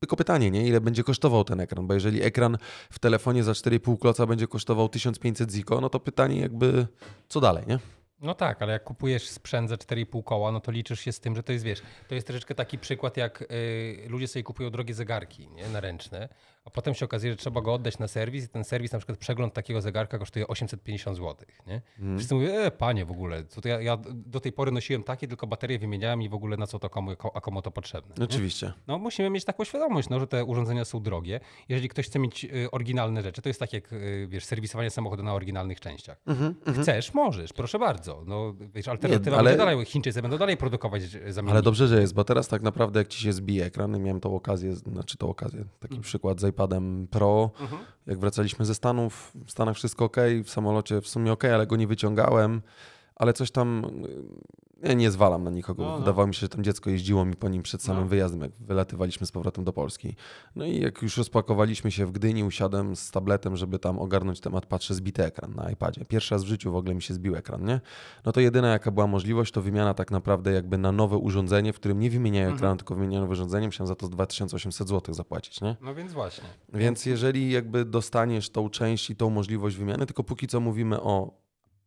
tylko pytanie, nie? ile będzie kosztował ten ekran, bo jeżeli ekran w telefonie za 4,5 kloca będzie kosztował 1500 ziko, no to pytanie jakby co dalej, nie? No tak, ale jak kupujesz sprzęt za 4,5 koła, no to liczysz się z tym, że to jest, wiesz, to jest troszeczkę taki przykład, jak y, ludzie sobie kupują drogie zegarki nie? na ręczne, a potem się okazuje, że trzeba go oddać na serwis i ten serwis, na przykład przegląd takiego zegarka kosztuje 850 zł. Nie? Mm. Wszyscy mówią, e, panie w ogóle, to ja, ja, do tej pory nosiłem takie, tylko baterie wymieniałem i w ogóle na co to komu, a komu to potrzebne. Nie? Oczywiście. No musimy mieć taką świadomość, no, że te urządzenia są drogie. Jeżeli ktoś chce mieć y, oryginalne rzeczy, to jest tak jak, y, wiesz, serwisowanie samochodu na oryginalnych częściach. Mm -hmm, Chcesz, możesz, proszę bardzo. No, wiesz, alternatywa nie, ale... dalej, Chińczycy będą dalej produkować y, zamienniki. Ale dobrze, że jest, bo teraz tak naprawdę jak ci się zbije ekran, miałem tą okazję, znaczy tą okazję, taki mm. przykład z iPad iPadem Pro. Mhm. Jak wracaliśmy ze Stanów, w Stanach wszystko ok, w samolocie w sumie ok, ale go nie wyciągałem, ale coś tam ja nie zwalam na nikogo. No, no. Wydawało mi się, że tam dziecko jeździło mi po nim przed samym no. wyjazdem, jak wylatywaliśmy z powrotem do Polski. No i jak już rozpakowaliśmy się w Gdyni, usiadłem z tabletem, żeby tam ogarnąć temat, patrzę, zbity ekran na iPadzie. Pierwszy raz w życiu w ogóle mi się zbił ekran, nie? No to jedyna jaka była możliwość, to wymiana tak naprawdę jakby na nowe urządzenie, w którym nie wymieniają mhm. ekranu, tylko wymieniają nowe urządzenie. Musiałem za to 2800 zł zapłacić, nie? No więc właśnie. Więc jeżeli jakby dostaniesz tą część i tą możliwość wymiany, tylko póki co mówimy o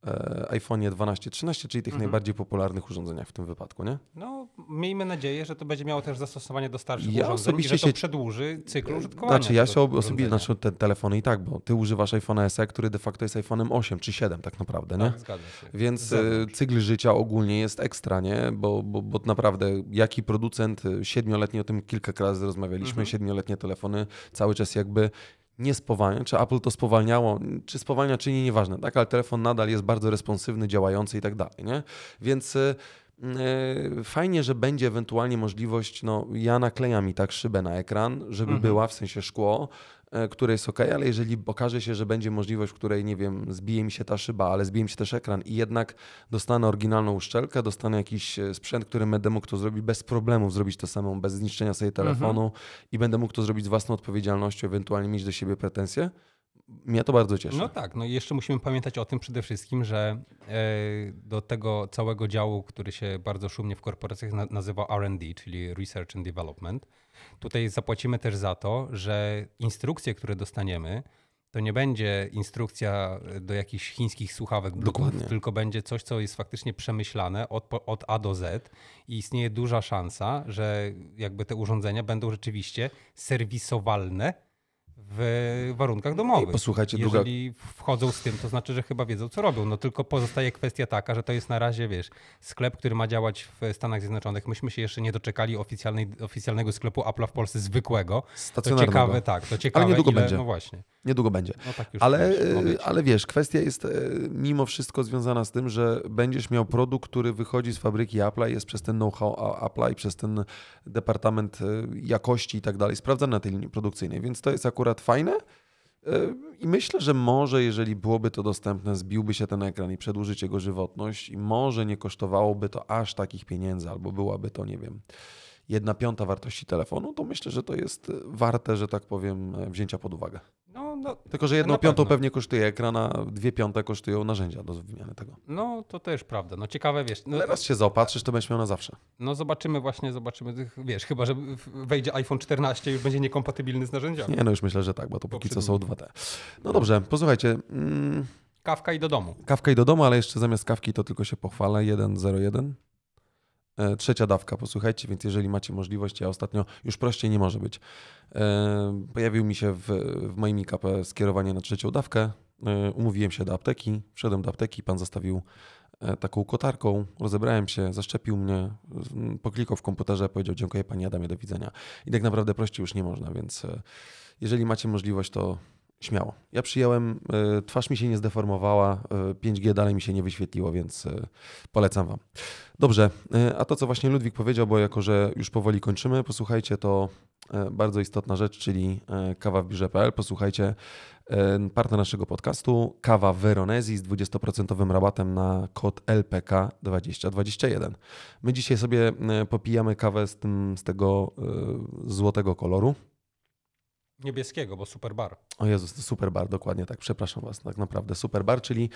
E, iPhone'ie 12, 13, czyli tych mhm. najbardziej popularnych urządzeniach w tym wypadku, nie? No, miejmy nadzieję, że to będzie miało też zastosowanie do starszych ja urządzeń i że to się... przedłuży cykl użytkowania. Znaczy, ja się osobiście, znaczy te telefony i tak, bo ty używasz iPhone'a SE, który de facto jest iPhone'em 8 czy 7 tak naprawdę, nie? Tak, zgadza się. Więc e, Zewnątrz. cykl życia ogólnie jest ekstra, nie? Bo, bo, bo naprawdę jaki producent e, siedmioletni, o tym kilka razy rozmawialiśmy, mhm. siedmioletnie mhm. telefony cały czas jakby nie spowalnia, czy Apple to spowalniało, czy spowalnia, czy nie, nieważne, tak? ale telefon nadal jest bardzo responsywny, działający i tak dalej. Nie? Więc y, y, Fajnie, że będzie ewentualnie możliwość, no ja naklejam i tak szybę na ekran, żeby mhm. była w sensie szkło, E, które jest ok, ale jeżeli okaże się, że będzie możliwość, w której, nie wiem, zbije mi się ta szyba, ale zbije mi się też ekran i jednak dostanę oryginalną uszczelkę, dostanę jakiś e, sprzęt, który będę mógł to zrobić bez problemów, zrobić to samą, bez zniszczenia sobie mhm. telefonu i będę mógł to zrobić z własną odpowiedzialnością, ewentualnie mieć do siebie pretensje, mnie to bardzo cieszy. No tak, no i jeszcze musimy pamiętać o tym przede wszystkim, że e, do tego całego działu, który się bardzo szumnie w korporacjach nazywa RD, czyli Research and Development, tutaj zapłacimy też za to, że instrukcje, które dostaniemy, to nie będzie instrukcja do jakichś chińskich słuchawek, Bluetooth, tylko będzie coś, co jest faktycznie przemyślane od, od A do Z i istnieje duża szansa, że jakby te urządzenia będą rzeczywiście serwisowalne w warunkach domowych. I posłuchajcie, Jeżeli druga... wchodzą z tym, to znaczy, że chyba wiedzą, co robią. No tylko pozostaje kwestia taka, że to jest na razie, wiesz, sklep, który ma działać w Stanach Zjednoczonych. Myśmy się jeszcze nie doczekali oficjalnej, oficjalnego sklepu Apple'a w Polsce zwykłego. Stacjonarnego. To ciekawe, tak, to ciekawe. Ale niedługo ile, będzie. No właśnie. Niedługo będzie. No tak ale, e, ale wiesz, kwestia jest e, mimo wszystko związana z tym, że będziesz miał produkt, który wychodzi z fabryki Apple'a i jest przez ten know-how Apple'a i przez ten departament e, jakości i tak dalej sprawdzany na tej linii produkcyjnej. Więc to jest akurat fajne. Yy, I myślę, że może, jeżeli byłoby to dostępne, zbiłby się ten ekran i przedłużyć jego żywotność, i może nie kosztowałoby to aż takich pieniędzy, albo byłaby to, nie wiem, jedna piąta wartości telefonu, to myślę, że to jest warte, że tak powiem, wzięcia pod uwagę. No, Tylko, że jedną piątą pewno. pewnie kosztuje ekran, a dwie piąte kosztują narzędzia do wymiany tego. No, to też prawda. No ciekawe, wiesz... No, Teraz się zaopatrzysz, to będziesz miał na zawsze. No zobaczymy właśnie, zobaczymy, wiesz, chyba, że wejdzie iPhone 14 i już będzie niekompatybilny z narzędziami. Nie, no już myślę, że tak, bo to póki co są 2T. No dobrze, posłuchajcie... Mm, Kawka i do domu. Kawka i do domu, ale jeszcze zamiast kawki to tylko się pochwalę. 1.01. E, trzecia dawka, posłuchajcie, więc jeżeli macie możliwość, ja ostatnio, już prościej nie może być, e, pojawił mi się w, w moim IKP skierowanie na trzecią dawkę, e, umówiłem się do apteki, wszedłem do apteki, pan zostawił taką kotarką, rozebrałem się, zaszczepił mnie, mm, poklikał w komputerze, powiedział dziękuję panie Adamie, do widzenia. I tak naprawdę prościej już nie można, więc jeżeli macie możliwość, to śmiało. Ja przyjąłem, e, twarz mi się nie zdeformowała, 5G e, dalej mi się nie wyświetliło, więc e, polecam Wam. Dobrze, a to co właśnie Ludwik powiedział, bo jako że już powoli kończymy, posłuchajcie to bardzo istotna rzecz, czyli kawa w biurze.pl. Posłuchajcie partner naszego podcastu, kawa Veronezji z 20% rabatem na kod LPK 2021. My dzisiaj sobie popijamy kawę z, tym, z tego złotego koloru Niebieskiego, bo super bar. O Jezus, to super bar, dokładnie tak, przepraszam Was, tak naprawdę super bar, czyli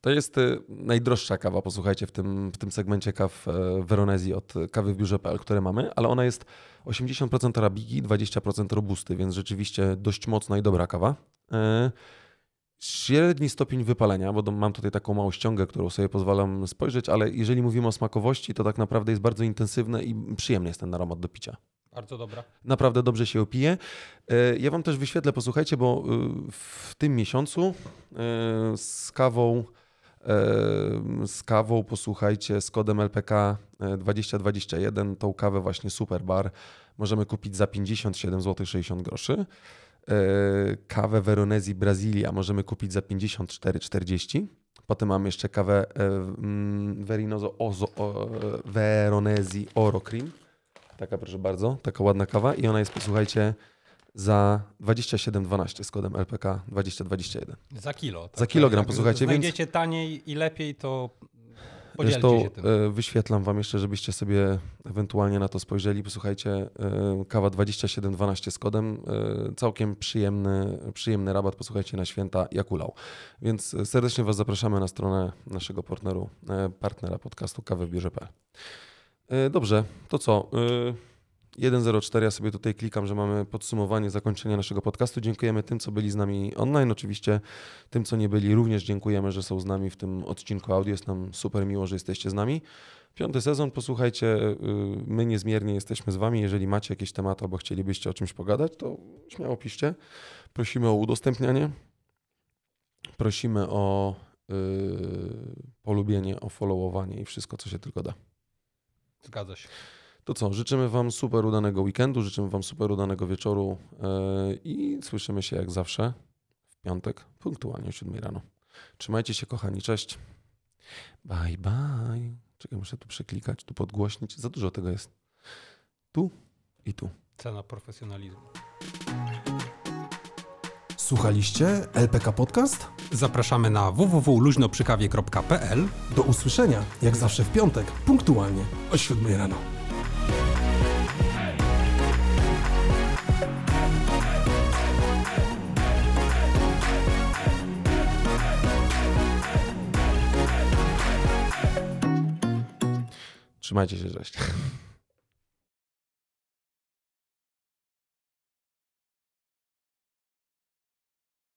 to jest y, najdroższa kawa, posłuchajcie, w tym, w tym segmencie kaw e, Weronezji od kawy w biurze.pl, które mamy, ale ona jest 80% arabiki, 20% robusty, więc rzeczywiście dość mocna i dobra kawa. E, średni stopień wypalenia, bo mam tutaj taką małą ściągę, którą sobie pozwalam spojrzeć, ale jeżeli mówimy o smakowości, to tak naprawdę jest bardzo intensywne i przyjemny jest ten aromat do picia. Bardzo dobra. Naprawdę dobrze się opije. E, ja Wam też wyświetlę, posłuchajcie, bo e, w tym miesiącu e, z kawą z kawą, posłuchajcie, z kodem LPK 2021, tą kawę właśnie Super Bar możemy kupić za 57 zł 60 groszy. Kawę Veronezji Brazilia możemy kupić za 54,40. Potem mamy jeszcze kawę mm, Verinozo Ozo, o, Veronezi Oro Cream Taka, proszę bardzo, taka ładna kawa i ona jest, posłuchajcie, za 27,12 z kodem LPK 2021. Za kilo. Tak? Za kilogram, tak, posłuchajcie. Znajdziecie więc... taniej i lepiej, to podzielcie Zresztą się tym. E, wyświetlam wam jeszcze, żebyście sobie ewentualnie na to spojrzeli. Posłuchajcie, e, kawa 27,12 z kodem, e, całkiem przyjemny, przyjemny rabat, posłuchajcie, na święta Jakulał. Więc serdecznie was zapraszamy na stronę naszego partneru, partnera podcastu kawywbierze.pl. E, dobrze, to co? 1.04, e, ja sobie tutaj klikam, że mamy podsumowanie zakończenia naszego podcastu. Dziękujemy tym, co byli z nami online, oczywiście tym, co nie byli, również dziękujemy, że są z nami w tym odcinku audio. Jest nam super miło, że jesteście z nami. Piąty sezon, posłuchajcie, e, my niezmiernie jesteśmy z wami. Jeżeli macie jakieś tematy albo chcielibyście o czymś pogadać, to śmiało piszcie. Prosimy o udostępnianie, prosimy o yy, polubienie, o followowanie i wszystko, co się tylko da. Zgadza się. To co, życzymy Wam super udanego weekendu, życzymy Wam super udanego wieczoru e, i słyszymy się jak zawsze w piątek punktualnie o 7 rano. Trzymajcie się kochani, cześć. Bye bye. Czekaj, muszę tu przeklikać, tu podgłośnić. Za dużo tego jest. Tu i tu. Cena profesjonalizmu. Słuchaliście LPK Podcast? Zapraszamy na www.luźnoprzykawie.pl Do usłyszenia, jak zawsze w piątek, punktualnie o 7 rano. Trzymajcie się, cześć.